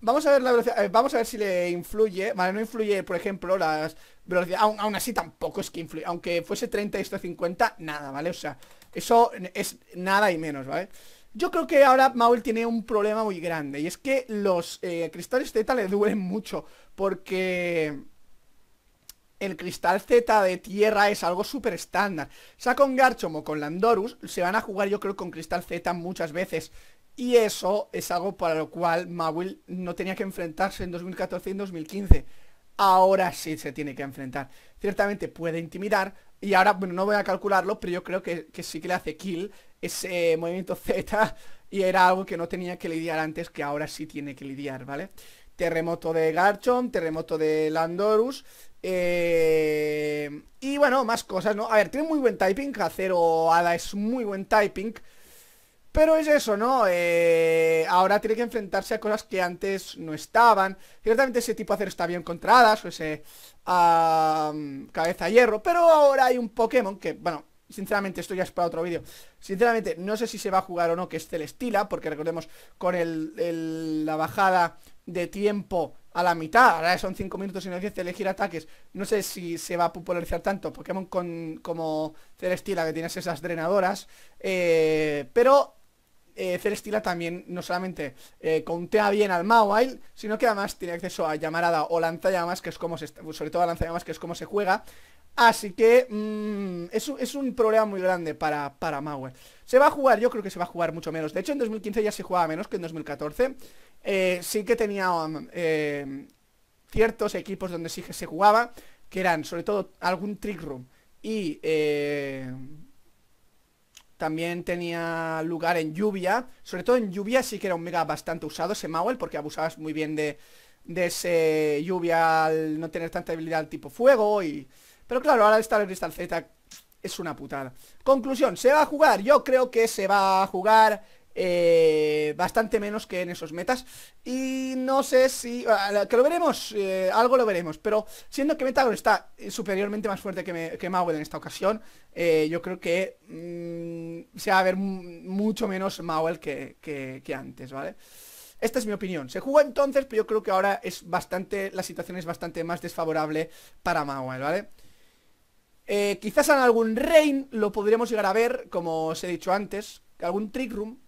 vamos a ver la velocidad, eh, vamos a ver si le influye, vale, no influye, por ejemplo, las velocidades, aún, así tampoco es que influye, aunque fuese 30 y esto 50, nada, ¿vale? O sea, eso es nada y menos, ¿vale? Yo creo que ahora Maul tiene un problema muy grande y es que los eh, cristales Z le duelen mucho porque el cristal Z de tierra es algo súper estándar. O sea, con Garchomp o con Landorus se van a jugar yo creo con cristal Z muchas veces y eso es algo para lo cual Mawil no tenía que enfrentarse en 2014 y en 2015. Ahora sí se tiene que enfrentar. Ciertamente puede intimidar. Y ahora, bueno, no voy a calcularlo, pero yo creo que, sí que le hace kill ese movimiento Z. Y era algo que no tenía que lidiar antes, que ahora sí tiene que lidiar, ¿vale? Terremoto de Garchomp, terremoto de Landorus. Eh, y bueno, más cosas, ¿no? A ver, tiene muy buen typing. Acero Hada es muy buen typing. Pero es eso, ¿no? Eh, ahora tiene que enfrentarse a cosas que antes no estaban. Ciertamente ese tipo de está bien contra o ese cabeza hierro. Pero ahora hay un Pokémon que, bueno, sinceramente esto ya es para otro vídeo. Sinceramente no sé si se va a jugar o no, que es Celestila, porque recordemos con la bajada de tiempo a la mitad, ahora son 5 minutos y no de elegir ataques. No sé si se va a popularizar tanto Pokémon como Celestila, que tienes esas drenadoras. Eh, pero eh, también no solamente eh, contea bien al Mawile, sino que además tiene acceso a llamarada o lanzallamas, que es como se sobre todo lanzallamas, que es como se juega. Así que mm, es, un problema muy grande para, para Se va a jugar, yo creo que se va a jugar mucho menos. De hecho, en 2015 ya se jugaba menos que en 2014. Eh, sí que tenía um, eh, ciertos equipos donde sí que se jugaba, que eran sobre todo algún trick room y también tenía lugar en lluvia. Sobre todo en lluvia sí que era un mega bastante usado ese Mawel, porque abusabas muy bien de, ese lluvia al no tener tanta habilidad tipo fuego y... Pero claro, ahora está el Crystal Z es una putada. Conclusión, ¿se va a jugar? Yo creo que se va a jugar eh, bastante menos que en esos metas. Y no sé si... Ah, que lo veremos, eh, algo lo veremos. Pero siendo que Metagross está eh, superiormente más fuerte que, mauel en esta ocasión, yo creo que mm, se va a ver mucho menos mauel que, antes, ¿vale? Esta es mi opinión. Se jugó entonces, pero yo creo que ahora es bastante. La situación es bastante más desfavorable para mauel ¿vale? quizás en algún Rain lo podremos llegar a ver, como os he dicho antes. Algún Trick Room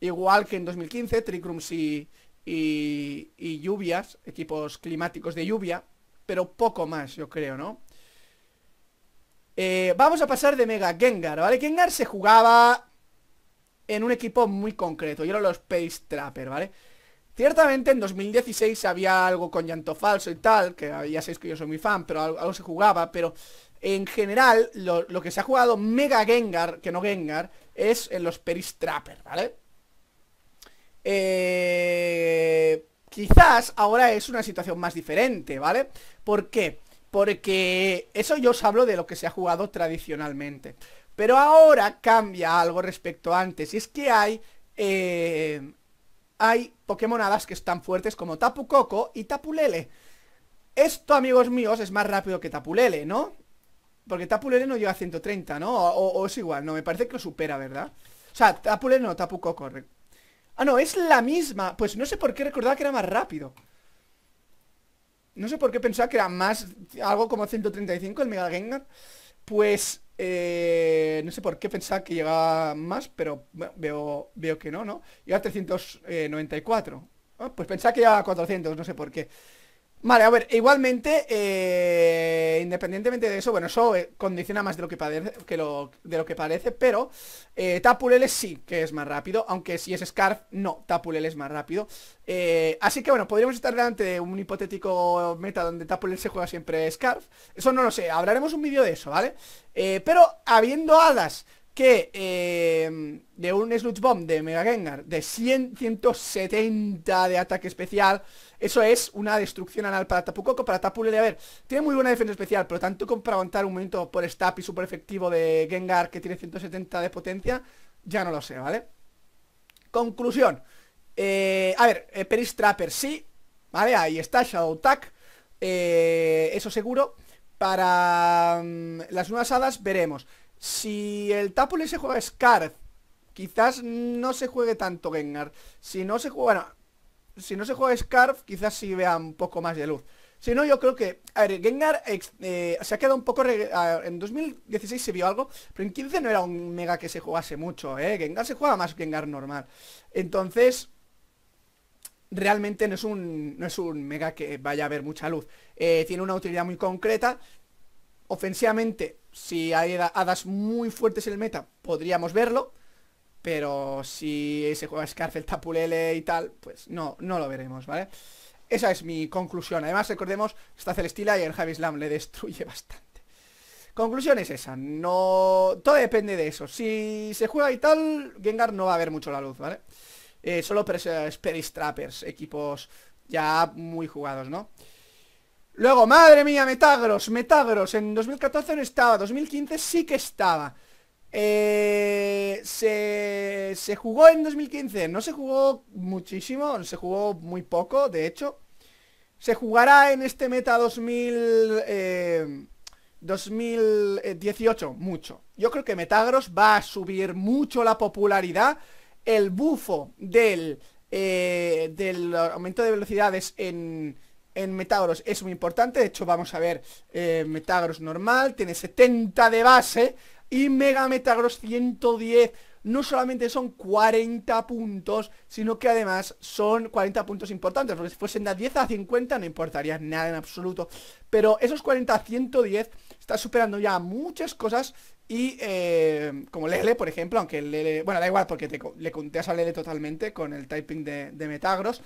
Igual que en 2015, Tricrums y, y, lluvias, equipos climáticos de lluvia, pero poco más, yo creo, ¿no? Eh, vamos a pasar de Mega Gengar, ¿vale? Gengar se jugaba en un equipo muy concreto, y eran los Peristrapper, Trapper, ¿vale? Ciertamente en 2016 había algo con llanto falso y tal, que ya sabéis que yo soy muy fan, pero algo, se jugaba, pero en general lo, que se ha jugado Mega Gengar, que no Gengar, es en los Peristrapper, Trapper, ¿vale? Eh, quizás ahora es una situación más diferente, ¿vale? ¿Por qué? Porque eso yo os hablo de lo que se ha jugado tradicionalmente. Pero ahora cambia algo respecto a antes. Y es que hay... Eh, hay Pokémonadas que están fuertes como Tapu Coco y Tapulele. Esto, amigos míos, es más rápido que Tapulele, ¿no? Porque Tapulele no lleva 130, ¿no? O, o es igual, no, me parece que lo supera, ¿verdad? O sea, Tapulele no, Tapu Coco, Ah, no, es la misma Pues no sé por qué recordaba que era más rápido No sé por qué pensaba que era más Algo como 135 el Mega Gengar Pues... Eh, no sé por qué pensaba que llegaba más Pero veo, veo que no, ¿no? Llega a 394 eh, ah, Pues pensaba que llegaba a 400 No sé por qué Vale, a ver, igualmente, eh, independientemente de eso, bueno, eso eh, condiciona más de lo que, que parece, pero eh, Tapulele sí que es más rápido, aunque si es Scarf, no, Tapulele es más rápido. Eh, así que bueno, podríamos estar delante de un hipotético meta donde Tapulele se juega siempre Scarf. Eso no lo sé, hablaremos un vídeo de eso, ¿vale? pero habiendo hadas que em, de un Sludge Bomb de Mega Gengar de 100, 170 de ataque especial, eso es una destrucción anal para Tapu Para Tapu Lele, a ver, tiene muy buena defensa especial, pero tanto como para aguantar un momento por stab y super efectivo de Gengar que tiene 170 de potencia, ya no lo sé, ¿vale? Conclusión. Eh, a ver, eh, Peristrapper sí, ¿vale? Ahí está, Shadow Tack, eh, eso seguro. Para mm, las nuevas hadas veremos. Si el Tapule se juega Scarf, quizás no se juegue tanto Gengar. Si no se juega... si no se juega Scarf, quizás sí vea un poco más de luz. Si no, yo creo que... A ver, Gengar eh, se ha quedado un poco... en 2016 se vio algo, pero en 15 no era un mega que se jugase mucho, ¿eh? Gengar se juega más Gengar normal. Entonces... Realmente no es un, no es un mega que vaya a ver mucha luz. Eh, tiene una utilidad muy concreta. Ofensivamente si hay hadas muy fuertes en el meta, podríamos verlo. Pero si se juega Scarfel, Tapulele y tal, pues no, no lo veremos, ¿vale? Esa es mi conclusión. Además, recordemos, está Celestila y el Javislam le destruye bastante. Conclusión es esa, no... Todo depende de eso. Si se juega y tal, Gengar no va a ver mucho la luz, ¿vale? Eh, solo eh, Trappers, equipos ya muy jugados, ¿no? Luego, madre mía, Metagross, Metagross En 2014 no estaba, 2015 sí que estaba eh, se, se jugó en 2015, no se jugó muchísimo, se jugó muy poco, de hecho Se jugará en este meta 2000, 2018, eh, mucho Yo creo que Metagross va a subir mucho la popularidad El bufo del, eh, del aumento de velocidades en en Metagross es muy importante. De hecho, vamos a ver eh, Metagross normal. Tiene 70 de base. Y Mega Metagross 110. No solamente son 40 puntos, sino que además son 40 puntos importantes. Porque si fuesen de 10 a 50 no importaría nada en absoluto. Pero esos 40 a 110 está superando ya muchas cosas y eh, como Lele, por ejemplo, aunque Lele... Bueno, da igual porque le conté a Lele totalmente con el typing de, de Metagross.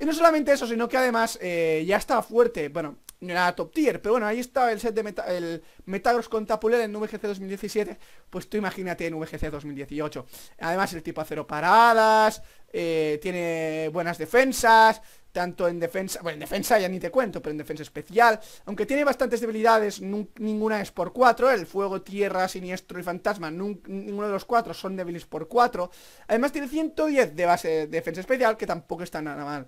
Y no solamente eso, sino que además eh, ya estaba fuerte, bueno, no era top tier, pero bueno, ahí estaba el set de meta, el Metagross con Tapuler en VGC 2017, pues tú imagínate en VGC 2018. Además el tipo a cero paradas, eh, tiene buenas defensas, tanto en defensa, bueno, en defensa ya ni te cuento, pero en defensa especial, aunque tiene bastantes debilidades, ninguna es por 4, el fuego, tierra, siniestro y fantasma, ninguno de los cuatro son débiles por 4, además tiene 110 de base de defensa especial, que tampoco está nada mal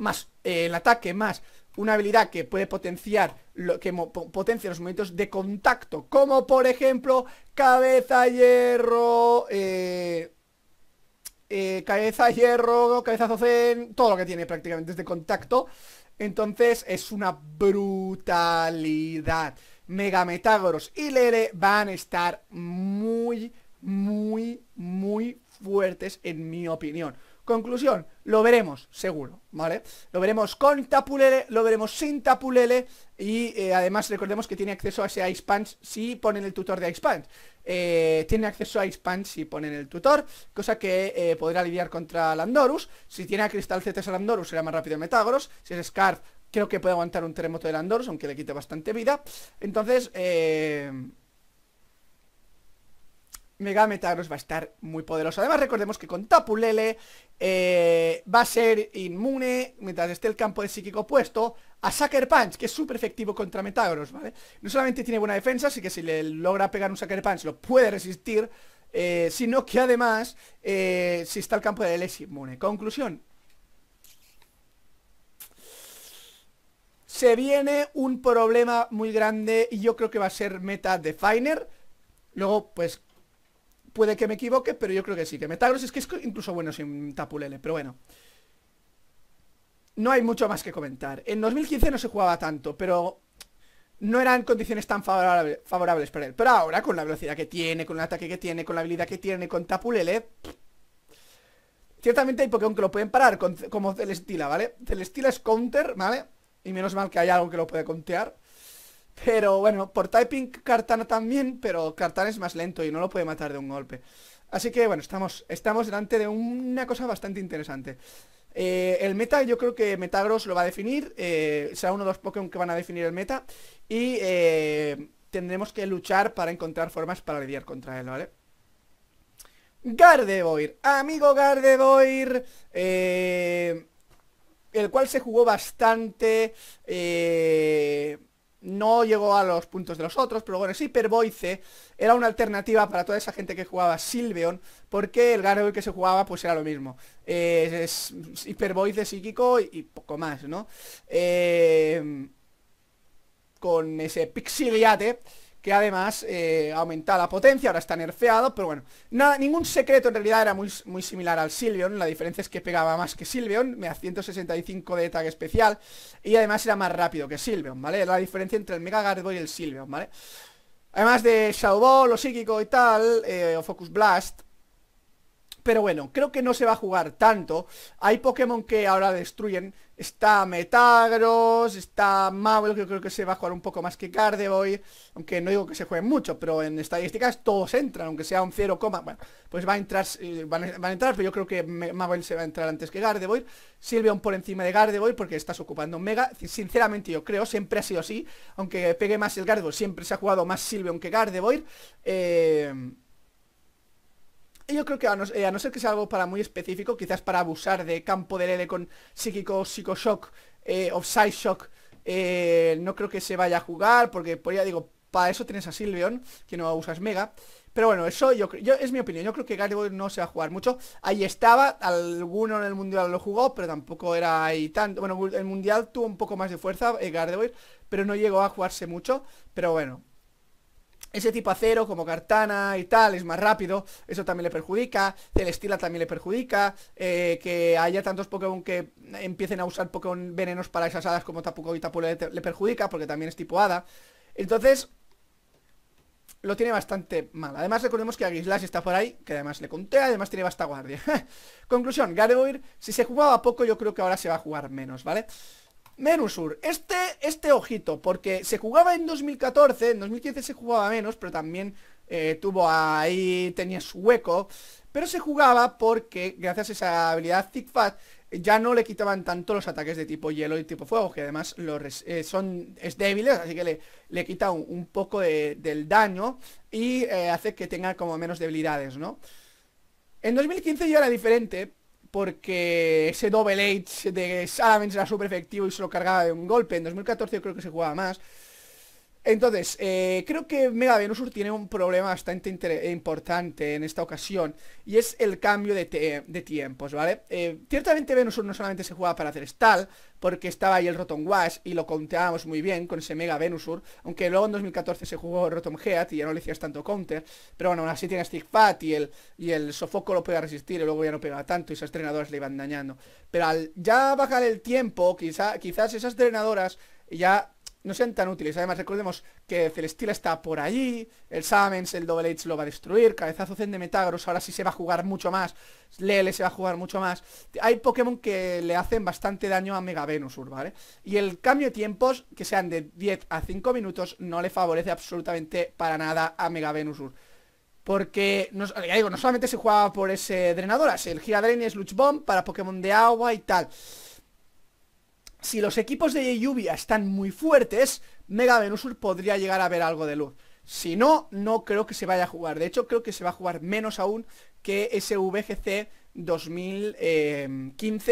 más eh, el ataque, más una habilidad que puede potenciar lo que potencia los momentos de contacto, como por ejemplo cabeza hierro, eh, eh, cabeza hierro, cabeza zocen, todo lo que tiene prácticamente es de contacto. Entonces es una brutalidad. Mega metagoros y Lele van a estar muy, muy, muy fuertes en mi opinión. Conclusión, lo veremos, seguro, ¿vale? Lo veremos con Tapulele, lo veremos sin Tapulele Y eh, además recordemos que tiene acceso a ese Ice Punch si ponen el tutor de Ice Punch eh, Tiene acceso a Ice Punch si ponen el tutor Cosa que eh, podrá lidiar contra Landorus Si tiene a Cristal Z a Landorus será más rápido Metagross Si es Scarf creo que puede aguantar un terremoto de Landorus Aunque le quite bastante vida Entonces, eh... Mega Metagross va a estar muy poderoso. Además, recordemos que con Tapulele eh, va a ser inmune, mientras esté el campo de psíquico opuesto a Sucker Punch, que es súper efectivo contra Metagross, ¿vale? No solamente tiene buena defensa, así que si le logra pegar un Sucker Punch lo puede resistir, eh, sino que además, eh, si está el campo de él es inmune. Conclusión. Se viene un problema muy grande y yo creo que va a ser meta Definer. Luego, pues Puede que me equivoque, pero yo creo que sí. Que Metagross es que es incluso bueno sin Tapulele, pero bueno. No hay mucho más que comentar. En 2015 no se jugaba tanto, pero no eran condiciones tan favorables para él. Pero ahora, con la velocidad que tiene, con el ataque que tiene, con la habilidad que tiene, con Tapulele... Ciertamente hay Pokémon que lo pueden parar, como Celestila, ¿vale? Celestila es counter, ¿vale? Y menos mal que hay algo que lo puede contear. Pero bueno, por typing Cartana también, pero Cartana es más lento y no lo puede matar de un golpe. Así que bueno, estamos, estamos delante de una cosa bastante interesante. Eh, el meta yo creo que Metagross lo va a definir, eh, será uno de los Pokémon que van a definir el meta y eh, tendremos que luchar para encontrar formas para lidiar contra él, ¿vale? Gardevoir, amigo Gardevoir, el cual se jugó bastante... Eh, no llegó a los puntos de los otros, pero bueno, hiperboice era una alternativa para toda esa gente que jugaba Silveon, porque el gano que se jugaba pues era lo mismo. Eh, es, psíquico y, poco más, ¿no? Eh, con ese Pixiliate que además eh, aumenta la potencia, ahora está nerfeado, pero bueno, nada, ningún secreto en realidad era muy, muy similar al Silveon, la diferencia es que pegaba más que Silveon, me da 165 de tag especial y además era más rápido que Silveon, ¿vale? la diferencia entre el Mega Gardevoir y el Silveon, ¿vale? Además de Shadow Ball, lo psíquico y tal, eh, o Focus Blast, pero bueno, creo que no se va a jugar tanto. Hay Pokémon que ahora destruyen. Está Metagross, está Mabel, que creo que se va a jugar un poco más que Gardevoir. Aunque no digo que se juegue mucho, pero en estadísticas todos entran, aunque sea un 0, bueno, pues va a entrar, eh, van, a, entrar, pero yo creo que Mabel se va a entrar antes que Gardevoir. Silveon por encima de Gardevoir porque estás ocupando un Mega. Sinceramente yo creo, siempre ha sido así. Aunque pegue más el Gardevoir, siempre se ha jugado más Silveon que Gardevoir. Eh yo creo que eh, a no, ser que sea algo para muy específico, quizás para abusar de campo de L con psíquico, psicoshock, eh, offside shock, eh, no creo que se vaya a jugar, porque pues ya digo, para eso tienes a Silveon, que no usas Mega. Pero bueno, eso yo, yo es mi opinión. Yo creo que Gardevoir no se va a jugar mucho. Ahí estaba, alguno en el Mundial lo jugó, pero tampoco era ahí tanto. Bueno, el Mundial tuvo un poco más de fuerza, eh, Gardevoir, pero no llegó a jugarse mucho. Pero bueno, ese tipo acero como Cartana y tal es más rápido, eso también le perjudica, Celestila también le perjudica, eh, que haya tantos Pokémon que empiecen a usar Pokémon venenos para esas hadas como Tapuco y Tapu le, perjudica, porque también es tipo hada. Entonces, lo tiene bastante mal. Además, recordemos que Aguislash está por ahí, que además le conté, además tiene basta guardia. Conclusión, Gardevoir, si se jugaba poco, yo creo que ahora se va a jugar menos, ¿vale? vale Menusur, este, este ojito, porque se jugaba en 2014, en 2015 se jugaba menos, pero también eh, tuvo ahí, tenía su hueco, pero se jugaba porque gracias a esa habilidad Thick Fat ya no le quitaban tanto los ataques de tipo hielo y tipo fuego, que además los eh, son es débiles, así que le, le quita un, poco del daño y eh, hace que tenga como menos debilidades, ¿no? En 2015 ya era diferente, porque ese Double H de Salamence era súper efectivo y se lo cargaba de un golpe. En 2014 creo que se jugaba más. Entonces, eh, creo que Mega Venusur tiene un problema bastante importante en esta ocasión Y es el cambio de, tiempos, ¿vale? Eh, ciertamente Venusur no solamente se jugaba para hacer stall Porque estaba ahí el Rotom Wash y lo counteábamos muy bien con ese Mega Venusur Aunque luego en 2014 se jugó Rotom Heat y ya no le hacías tanto counter Pero bueno, aún así tiene Stick Fat y el, y el Sofoco lo podía resistir y luego ya no pegaba tanto Y esas drenadoras le iban dañando Pero al ya bajar el tiempo, quizá, quizás esas drenadoras ya no sean tan útiles. Además, recordemos que Celestila está por allí, el Samens, el Double H lo va a destruir, Cabezazo Zen de Metagross, ahora sí se va a jugar mucho más, Lele se va a jugar mucho más. Hay Pokémon que le hacen bastante daño a Mega Venusur, ¿vale? Y el cambio de tiempos, que sean de 10 a 5 minutos, no le favorece absolutamente para nada a Mega Venusur. Porque, no, ya digo, no solamente se jugaba por ese drenador. el Drain es Luch Bomb para Pokémon de agua y tal. Si los equipos de lluvia están muy fuertes, Mega Venusur podría llegar a ver algo de luz. Si no, no creo que se vaya a jugar. De hecho, creo que se va a jugar menos aún que ese VGC 2015,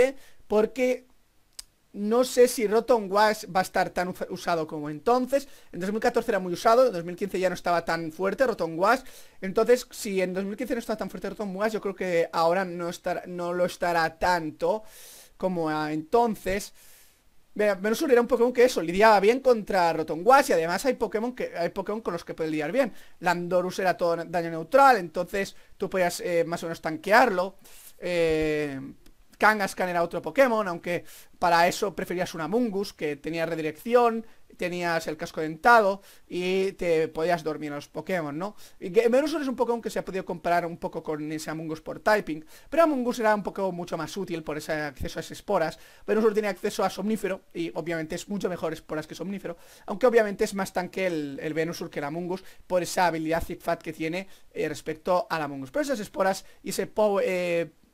eh, porque no sé si Rotom Wash va a estar tan usado como entonces. En 2014 era muy usado, en 2015 ya no estaba tan fuerte Rotom Wash. Entonces, si en 2015 no estaba tan fuerte Rotom Wash, yo creo que ahora no, no lo estará tanto como a entonces. Venusaur era un Pokémon que eso, lidiaba bien contra Rotonguas y además hay Pokémon que hay con los que puedes lidiar bien. Landorus era todo daño neutral, entonces tú podías eh, más o menos tanquearlo. Eh, Kangaskhan era otro Pokémon, aunque para eso preferías una Mungus que tenía redirección tenías el casco dentado y te podías dormir a los Pokémon, ¿no? Y es un Pokémon que se ha podido comparar un poco con ese Among por typing, pero Among era un Pokémon mucho más útil por ese acceso a esas esporas. Venusur tiene acceso a Somnífero y obviamente es mucho mejor esporas que Somnífero, aunque obviamente es más tanque el, el que el Among por esa habilidad fat que tiene eh, respecto al Among Us. Pero esas esporas y ese,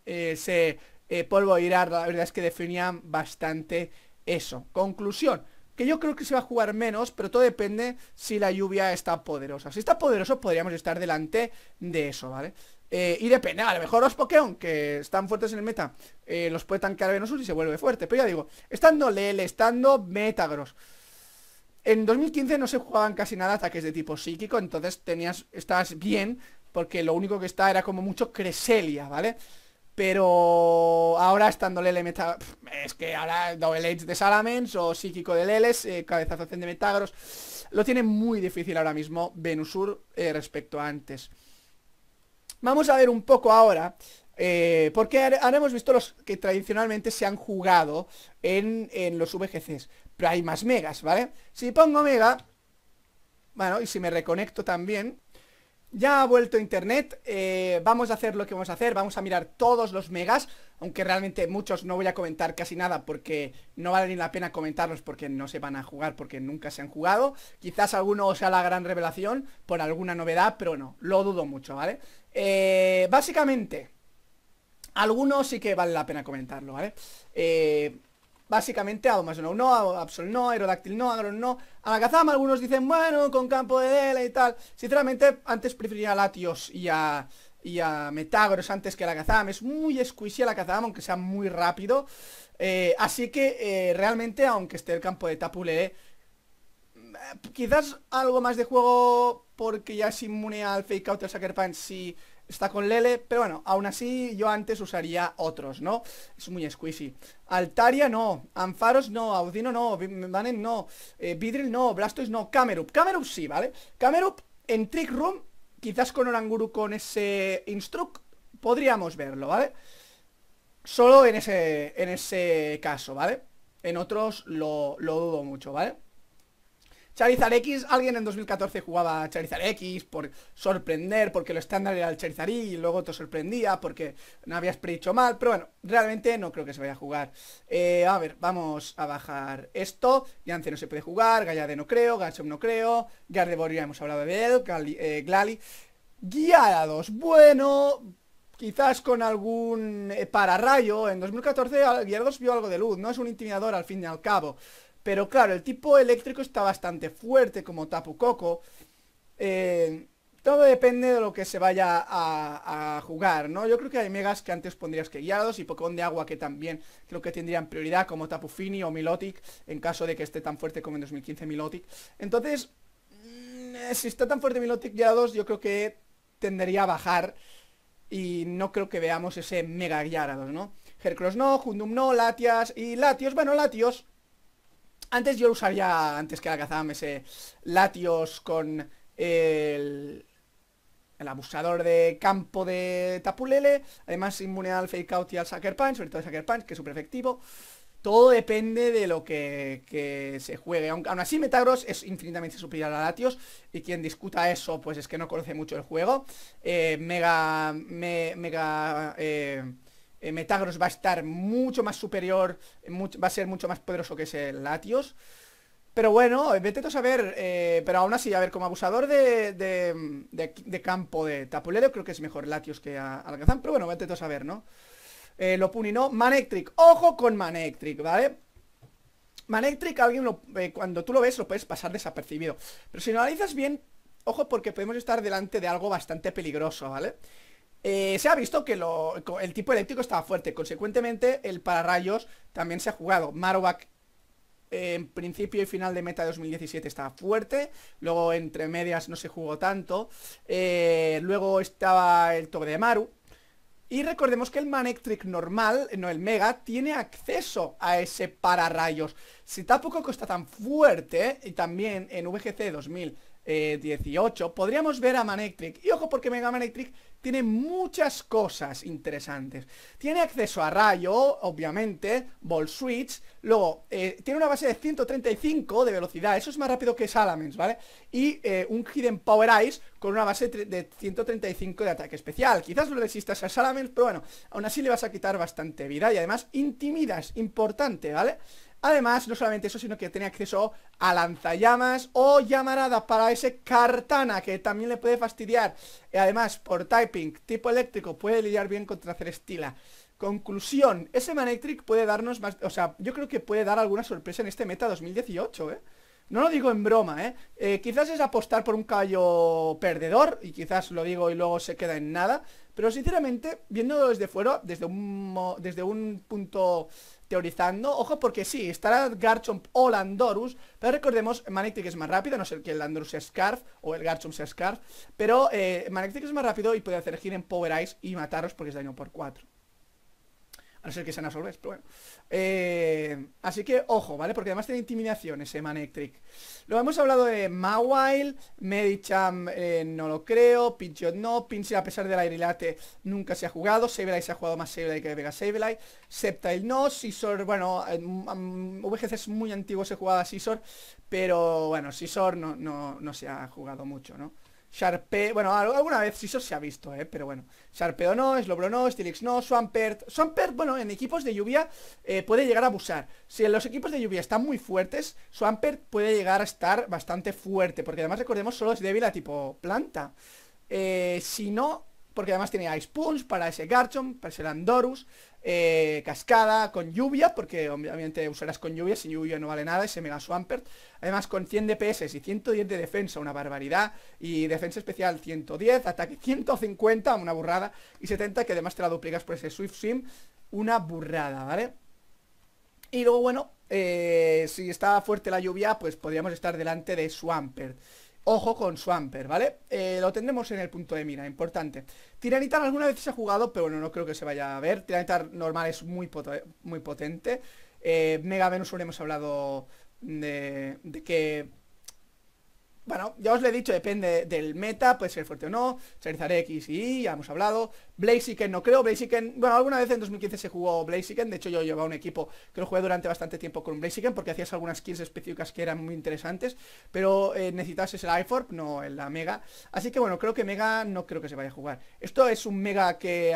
eh, eh, polvo irar, la verdad es que definían bastante eso. Conclusión que yo creo que se va a jugar menos, pero todo depende si la lluvia está poderosa. Si está poderoso, podríamos estar delante de eso, ¿vale? Eh, y depende, a lo mejor los Pokémon que están fuertes en el meta eh, los puede tanquear Venusus y se vuelve fuerte. Pero ya digo, estando Lele, estando Metagross. En 2015 no se jugaban casi nada ataques de tipo psíquico, entonces tenías, estabas bien, porque lo único que está era como mucho Creselia, ¿vale? Pero ahora estando Lele Meta... Es que ahora Double Edge de Salamence o Psíquico de Leles, eh, Cabezazo de Metagross... Lo tiene muy difícil ahora mismo Venusur eh, respecto a antes. Vamos a ver un poco ahora... Eh, porque ahora hemos visto los que tradicionalmente se han jugado en, en los VGCs. Pero hay más megas, ¿vale? Si pongo mega... Bueno, y si me reconecto también... Ya ha vuelto internet, eh, vamos a hacer lo que vamos a hacer, vamos a mirar todos los megas, aunque realmente muchos no voy a comentar casi nada porque no vale ni la pena comentarlos porque no se van a jugar porque nunca se han jugado, quizás alguno sea la gran revelación por alguna novedad, pero no, lo dudo mucho, ¿vale? Eh, básicamente, algunos sí que vale la pena comentarlo, ¿vale? Eh, básicamente a Omas no, a Absol no, Aerodactyl no, Agro no, a la algunos dicen, bueno, con campo de L y tal. Sinceramente, antes prefería a Latios y a, y Metagross antes que a la Es muy squishy a la aunque sea muy rápido. Eh, así que eh, realmente, aunque esté el campo de tapule eh, quizás algo más de juego porque ya es inmune al Fake Out, al Sucker Punch, Sí, está con Lele, pero bueno, aún así yo antes usaría otros, ¿no? Es muy squishy. Altaria no, anfaros no, Audino no, Vanen no, eh, Vidril no, Blastoise no, Camerup. Camerup sí, ¿vale? Camerup en Trick Room, quizás con Oranguru con ese Instruct, podríamos verlo, ¿vale? Solo en ese, en ese caso, ¿vale? En otros lo, lo dudo mucho, ¿vale? Charizard X, alguien en 2014 jugaba Charizard X por sorprender, porque lo estándar era el Charizard Y luego te sorprendía porque no habías predicho mal, pero bueno, realmente no creo que se vaya a jugar. Eh, a ver, vamos a bajar esto. Yance no se puede jugar, Gallade no creo, Garchomp no creo, Gardevoir ya hemos hablado de él, Gali, eh, Guiarados, bueno, quizás con algún eh, pararrayo. En 2014 Guiarados vio algo de luz, no es un intimidador al fin y al cabo. Pero claro, el tipo eléctrico está bastante fuerte como Tapu Coco. Eh, todo depende de lo que se vaya a, jugar, ¿no? Yo creo que hay megas que antes pondrías que guiados y Pokémon de agua que también creo que tendrían prioridad como Tapu Fini o Milotic en caso de que esté tan fuerte como en 2015 Milotic. Entonces, mm, eh, si está tan fuerte Milotic guiados, yo creo que tendería a bajar y no creo que veamos ese mega guiados, ¿no? Hercross no, Hundum no, Latias y Latios, bueno, Latios antes yo usaría, antes que la me ese Latios con el, abusador de campo de Tapulele. Además, inmune al Fake Out y al Sucker Punch, sobre todo el Sucker Punch, que es súper efectivo. Todo depende de lo que, se juegue. Aunque, aún así, Metagross es infinitamente superior a Latios. Y quien discuta eso, pues es que no conoce mucho el juego. Eh, mega... Eh, eh, Metagross va a estar mucho más superior, va a ser mucho más poderoso que ese Latios. Pero bueno, vete a saber, eh, pero aún así, a ver, como abusador de, campo de tapulero, creo que es mejor Latios que Algazán, pero bueno, vete a saber, ¿no? Eh, lo puni, ¿no? Manectric, ojo con Manectric, ¿vale? Manectric, alguien cuando tú lo ves, lo puedes pasar desapercibido. Pero si lo analizas bien, ojo porque podemos estar delante de algo bastante peligroso, ¿vale? vale eh, se ha visto que el tipo eléctrico estaba fuerte, consecuentemente el pararrayos también se ha jugado. Marowak eh, en principio y final de meta de 2017 estaba fuerte, luego entre medias no se jugó tanto, eh, luego estaba el toque de Maru. Y recordemos que el Manectric normal, no el Mega, tiene acceso a ese pararrayos. Si tampoco está tan fuerte, y también en VGC 2018 podríamos ver a Manectric. Y ojo porque Mega Manectric tiene muchas cosas interesantes. Tiene acceso a rayo, obviamente, ball switch, luego eh, tiene una base de 135 de velocidad, eso es más rápido que Salamence, ¿vale? Y eh, un hidden power ice con una base de 135 de ataque especial. Quizás lo resistas a Salamence, pero bueno, aún así le vas a quitar bastante vida y además intimidas, importante, ¿vale? Además, no solamente eso, sino que tiene acceso a lanzallamas o llamaradas para ese Cartana, que también le puede fastidiar. Y además, por typing, tipo eléctrico, puede lidiar bien contra Celestila. Conclusión, ese Manectric puede darnos más... O sea, yo creo que puede dar alguna sorpresa en este meta 2018, ¿eh? No lo digo en broma, ¿eh? ¿eh? Quizás es apostar por un caballo perdedor Y quizás lo digo y luego se queda en nada Pero sinceramente, viéndolo desde fuera Desde un, desde un punto teorizando. Ojo porque sí, estará Garchomp o Landorus, pero recordemos, Manectric es más rápido, no sé que el Landorus sea Scarf o el Garchomp sea Scarf, pero eh, Manectric es más rápido y puede hacer giren en Power Ice y mataros porque es daño por 4. A no ser que sean solves pero bueno. Eh, así que ojo, ¿vale? Porque además tiene intimidación ese Manectric. Lo hemos hablado de Mawile, Medicham eh, no lo creo, Pinchot, no, Pinchot, a pesar del airilate nunca se ha jugado, Sableye se ha jugado más Sableye que Vega Sableye, Sceptile no, Scizor, bueno, eh, mm, mm, VGC es muy antiguo se jugaba Scizor, pero bueno, Scizor no se ha jugado mucho, ¿no? Sharpe... Bueno, alguna vez sí eso se ha visto, ¿eh? Pero bueno. Sharpeo no, Slowbro no, Stilix no, Swampert... Swampert, bueno, en equipos de lluvia eh, puede llegar a abusar. Si en los equipos de lluvia están muy fuertes, Swampert puede llegar a estar bastante fuerte. Porque además, recordemos, solo es débil a tipo planta. Eh, si no... Porque además tiene Ice Punch para ese Garchomp, para ese Landorus. Eh, cascada con lluvia, porque obviamente usarás con lluvia, sin lluvia no vale nada, ese Mega Swampert. Además con 100 DPS y 110 de defensa, una barbaridad. Y defensa especial 110, ataque 150, una burrada. Y 70, que además te la duplicas por ese Swift Sim, una burrada, ¿vale? Y luego, bueno, eh, si estaba fuerte la lluvia, pues podríamos estar delante de Swampert. Ojo con Swamper, ¿vale? Eh, lo tendremos en el punto de mira, importante Tiranitar alguna vez se ha jugado, pero bueno, no creo que se vaya a ver Tiranitar normal es muy, muy potente eh, Mega Venus hemos hablado de que bueno, ya os lo he dicho, depende del meta, puede ser fuerte o no. Charizard X y Y, ya hemos hablado. Blaziken no creo, Blaziken... Bueno, alguna vez en 2015 se jugó Blaziken, de hecho yo llevaba un equipo que lo jugué durante bastante tiempo con Blaziken porque hacías algunas skills específicas que eran muy interesantes, pero eh, necesitas el iForp, no la Mega. Así que bueno, creo que Mega no creo que se vaya a jugar. Esto es un Mega que,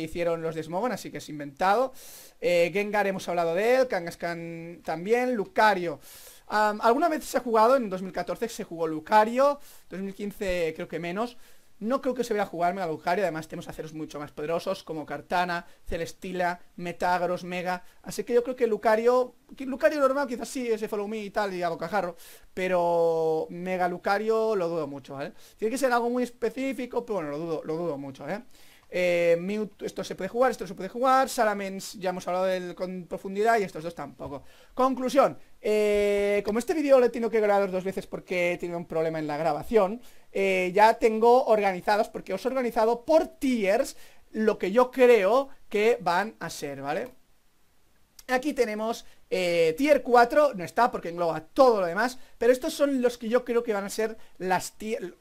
hicieron los de Smogon, así que es inventado. Eh, Gengar hemos hablado de él, Kangaskhan también, Lucario alguna vez se ha jugado, en 2014 se jugó Lucario, 2015 creo que menos. No creo que se vaya a jugar Mega Lucario, además tenemos aceros mucho más poderosos como Cartana, Celestila, Metagross, Mega. Así que yo creo que Lucario, Lucario normal quizás sí, ese Follow Me y tal, y a bocajarro. Pero Mega Lucario lo dudo mucho, ¿vale? Tiene que ser algo muy específico, pero bueno, lo dudo, lo dudo mucho, ¿eh? eh esto se puede jugar, esto se puede jugar Salamence, ya hemos hablado con profundidad Y estos dos tampoco Conclusión, eh, como este vídeo lo he tenido que grabar dos veces porque he tenido un problema en la grabación, eh, ya tengo organizados, porque os he organizado por tiers lo que yo creo que van a ser, ¿vale? Aquí tenemos eh, tier 4, no está porque engloba todo lo demás, pero estos son los que yo creo que van a ser las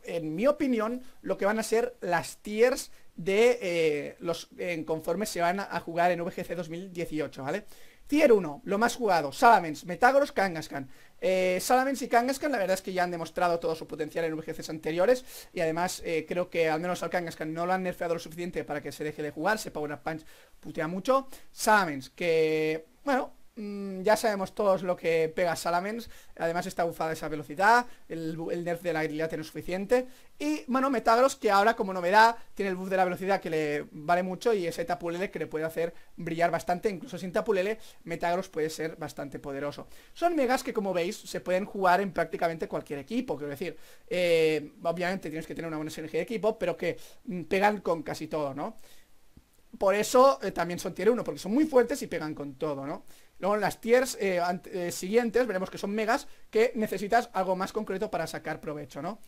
en mi opinión, lo que van a ser las tiers de los conforme se van a jugar en VGC 2018, ¿vale? Tier 1, lo más jugado, Salamence, Metagross, Kangaskhan eh, Salamence y Kangaskhan la verdad es que ya han demostrado todo su potencial en VGCs anteriores Y además eh, creo que al menos al Kangaskhan no lo han nerfeado lo suficiente para que se deje de jugar Se Power Up Punch putea mucho Salamence, que bueno, Mm, ya sabemos todos lo que pega Salamence. Además está bufada esa velocidad, el, el nerf de la agilidad tiene suficiente. Y bueno, Metagross que ahora como novedad tiene el buff de la velocidad que le vale mucho y ese Tapulele que le puede hacer brillar bastante. Incluso sin Tapulele, Metagross puede ser bastante poderoso. Son megas que como veis se pueden jugar en prácticamente cualquier equipo, quiero decir. Eh, obviamente tienes que tener una buena sinergia de equipo, pero que mm, pegan con casi todo, ¿no? Por eso eh, también son tier 1, porque son muy fuertes y pegan con todo, ¿no? Luego en las tiers eh, eh, siguientes veremos que son megas que necesitas algo más concreto para sacar provecho, ¿no?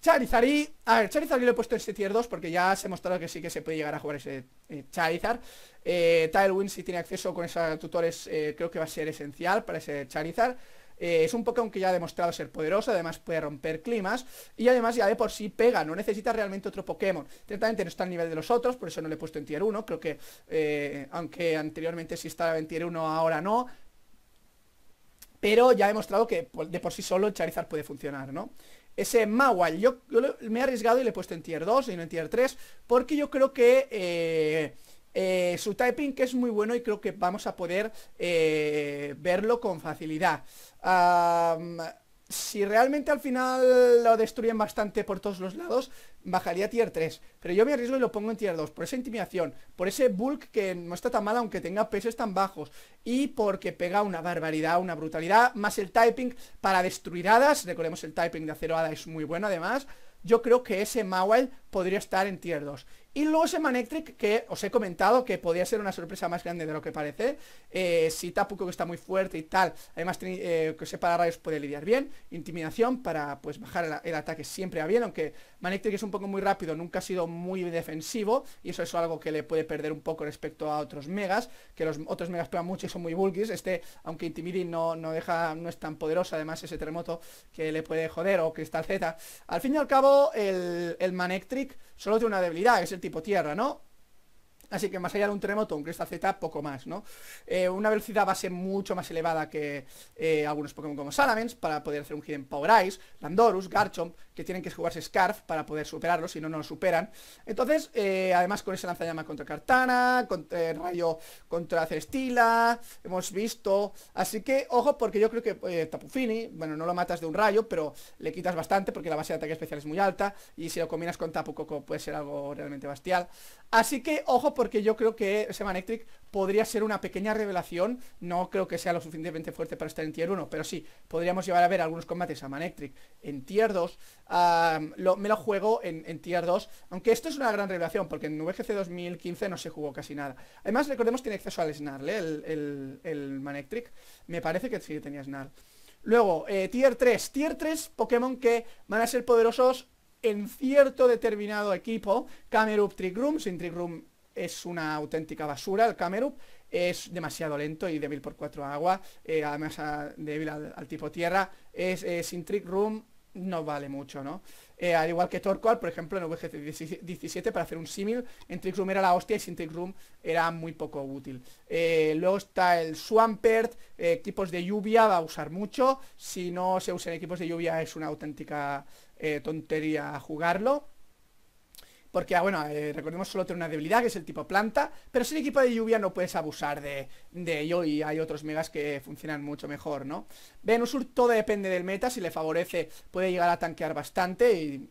Charizard y... A ver, Charizard lo he puesto en este tier 2 porque ya se ha mostrado que sí que se puede llegar a jugar ese eh, Charizard. Eh, Tailwind si tiene acceso con esos tutores creo que va a ser esencial para ese Charizard. Eh, es un Pokémon que ya ha demostrado ser poderoso, además puede romper climas y además ya de por sí pega, no necesita realmente otro Pokémon. Ciertamente no está al nivel de los otros, por eso no le he puesto en tier 1, creo que eh, aunque anteriormente sí estaba en tier 1, ahora no. Pero ya ha demostrado que de por sí solo el Charizard puede funcionar, ¿no? ese Mawile. Yo, me he arriesgado y le he puesto en tier 2 y no en tier 3 porque yo creo que eh, eh, su typing es muy bueno y creo que vamos a poder eh, verlo con facilidad. si realmente al final lo destruyen bastante por todos los lados, bajaría tier 3. Pero yo me arriesgo y lo pongo en tier 2, por esa intimidación, por ese bulk que no está tan mal aunque tenga pesos tan bajos, y porque pega una barbaridad, una brutalidad, más el typing para destruir hadas, recordemos el typing de acero es muy bueno además, yo creo que ese Mawile podría estar en tier 2. Y luego ese Manectric que os he comentado que podía ser una sorpresa más grande de lo que parece. Eh, si Tapuco que está muy fuerte y tal, además que eh, que separa rayos puede lidiar bien. Intimidación para pues bajar el, ataque siempre a bien, aunque Manectric es un poco muy rápido, nunca ha sido muy defensivo. Y eso es algo que le puede perder un poco respecto a otros megas, que los otros megas pegan mucho y son muy bulkies. Este, aunque Intimidy no, no, deja, no es tan poderoso, además ese terremoto que le puede joder o Cristal Z. Al fin y al cabo, el, el Manectric solo tiene una debilidad, es tipo tierra, ¿no? Así que más allá de un terremoto, un Crystal Z, poco más, ¿no? Eh, una velocidad base mucho más elevada que eh, algunos Pokémon como Salamence para poder hacer un En Power Ice, Landorus, Garchomp, que tienen que jugarse Scarf para poder superarlo, si no, no lo superan. Entonces, eh, además con ese lanzallamas contra Cartana, contra eh, Rayo contra Celestila, hemos visto. Así que, ojo, porque yo creo que eh, Tapufini, bueno, no lo matas de un rayo, pero le quitas bastante porque la base de ataque especial es muy alta. Y si lo combinas con Tapu Coco puede ser algo realmente bastial. Así que, ojo, porque yo creo que ese Manectric podría ser una pequeña revelación. No creo que sea lo suficientemente fuerte para estar en tier 1, pero sí, podríamos llevar a ver algunos combates a Manectric en tier 2 me lo juego en, tier 2 Aunque esto es una gran revelación Porque en VGC 2015 no se jugó casi nada Además recordemos tiene acceso al Snarl ¿eh? el, Manectric Me parece que sí tenía Snarl Luego, eh, tier 3 Tier 3 Pokémon que van a ser poderosos En cierto determinado equipo Camerup Trick Room Sin Trick Room es una auténtica basura El Camerup es demasiado lento y débil por 4 agua eh, Además débil al, al, tipo tierra Es sin Trick Room no vale mucho, ¿no? Eh, al igual que Torqual, por ejemplo, en VGC 17 para hacer un símil, en Trick Room era la hostia y sin Trick Room era muy poco útil. Eh, luego está el Swampert, eh, equipos de lluvia va a usar mucho, si no se usan equipos de lluvia es una auténtica eh, tontería jugarlo. Porque, ah, bueno, eh, recordemos solo tiene una debilidad, que es el tipo planta, pero sin equipo de lluvia no puedes abusar de, de ello y hay otros megas que funcionan mucho mejor, ¿no? Venusur todo depende del meta, si le favorece puede llegar a tanquear bastante y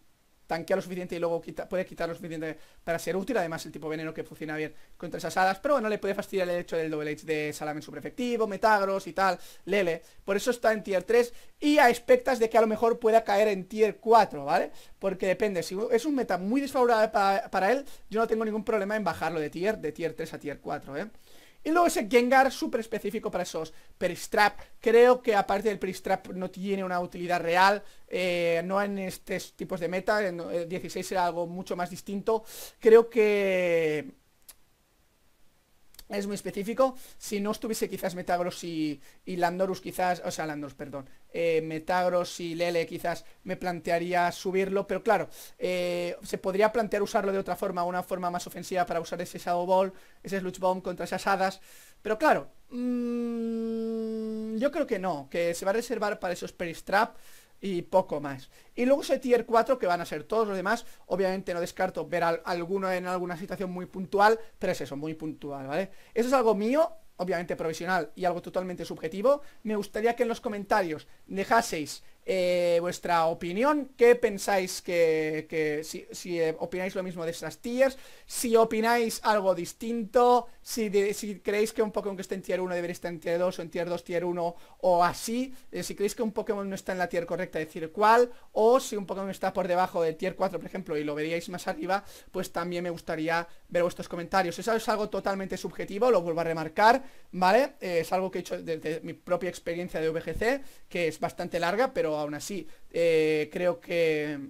tanquea lo suficiente y luego puede quitar lo suficiente para ser útil. Además, el tipo veneno que funciona bien contra esas hadas. Pero bueno, le puede fastidiar el hecho del doble H de Salamen super efectivo, metagross y tal. Lele. Por eso está en tier 3 y a expectas de que a lo mejor pueda caer en tier 4, ¿vale? Porque depende. Si es un meta muy desfavorable para, para él, yo no tengo ningún problema en bajarlo de tier, de tier 3 a tier 4, ¿eh? Y luego ese Gengar súper específico para esos Peristrap. Creo que aparte del Peristrap no tiene una utilidad real. Eh, no en estos tipos de meta. En 16 eh, era algo mucho más distinto. Creo que es muy específico. Si no estuviese quizás Metagross y, Landorus, quizás, o sea, Landorus, perdón, eh, Metagross y Lele, quizás me plantearía subirlo, pero claro, eh, se podría plantear usarlo de otra forma, una forma más ofensiva para usar ese Shadow Ball, ese Sludge Bomb contra esas hadas, pero claro, mm, yo creo que no, que se va a reservar para esos Peristrap y poco más. Y luego ese tier 4 que van a ser todos los demás, obviamente no descarto ver a alguno en alguna situación muy puntual, pero es eso, muy puntual, ¿vale? Eso es algo mío, obviamente provisional y algo totalmente subjetivo. Me gustaría que en los comentarios dejaseis eh, vuestra opinión, qué pensáis que, si, eh, opináis lo mismo de esas tiers, si opináis algo distinto, si, si creéis que un Pokémon que está en tier 1 debería estar en tier 2 o en tier 2, tier 1 o así, eh, si creéis que un Pokémon no está en la tier correcta, decir cuál, o si un Pokémon está por debajo de tier 4, por ejemplo, y lo veríais más arriba, pues también me gustaría ver vuestros comentarios. Eso es algo totalmente subjetivo, lo vuelvo a remarcar, ¿vale? es algo que he hecho desde mi propia experiencia de VGC, que es bastante larga, pero aún así eh, creo que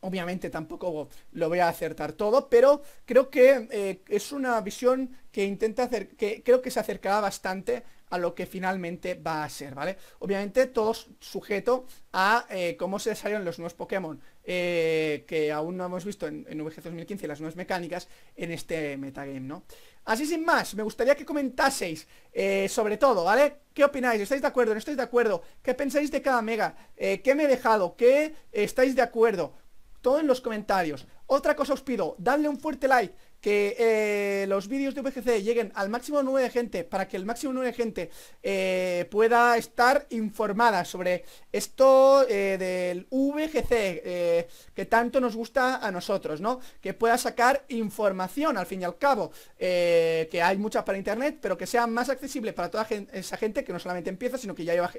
obviamente tampoco lo voy a acertar todo, pero creo que eh, es una visión que intenta hacer, que creo que se acercará bastante a lo que finalmente va a ser, ¿vale? Obviamente todo sujeto a eh, cómo se desarrollan los nuevos Pokémon. Eh, que aún no hemos visto en, en 2015 las nuevas mecánicas en este metagame, ¿no? Así sin más, me gustaría que comentaseis eh, sobre todo, ¿vale? ¿Qué opináis? ¿Estáis de acuerdo? ¿No estáis de acuerdo? ¿Qué pensáis de cada mega? Eh, ¿Qué me he dejado? ¿Qué estáis de acuerdo? Todo en los comentarios. Otra cosa os pido, dadle un fuerte like que eh, los vídeos de VGC lleguen al máximo número de gente para que el máximo número de gente eh, pueda estar informada sobre esto eh, del VGC que tanto nos gusta a nosotros, ¿no? Que pueda sacar información al fin y al cabo, que hay mucha para internet, pero que sea más accesible para toda esa gente que no solamente empieza, sino que ya lleva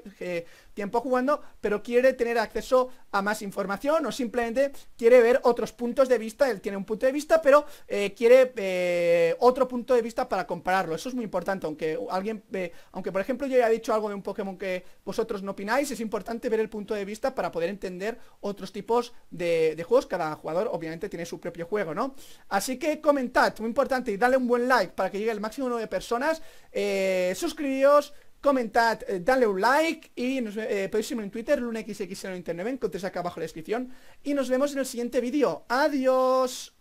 tiempo jugando, pero quiere tener acceso a más información o simplemente quiere ver otros puntos de vista, él tiene un punto de vista, pero quiere eh, otro punto de vista para compararlo. Eso es muy importante, aunque alguien, eh, aunque por ejemplo yo haya dicho algo de un Pokémon que vosotros no opináis, es importante ver el punto de vista para poder entender otros tipos de, juegos. Cada jugador obviamente tiene su propio juego, ¿no? Así que comentad, muy importante, y dale un buen like para que llegue el máximo de personas. Eh, suscribíos comentad, eh, dale un like y nos eh, podéis seguirme en Twitter, lunaxxl internet encontréis acá abajo la descripción. Y nos vemos en el siguiente vídeo. Adiós.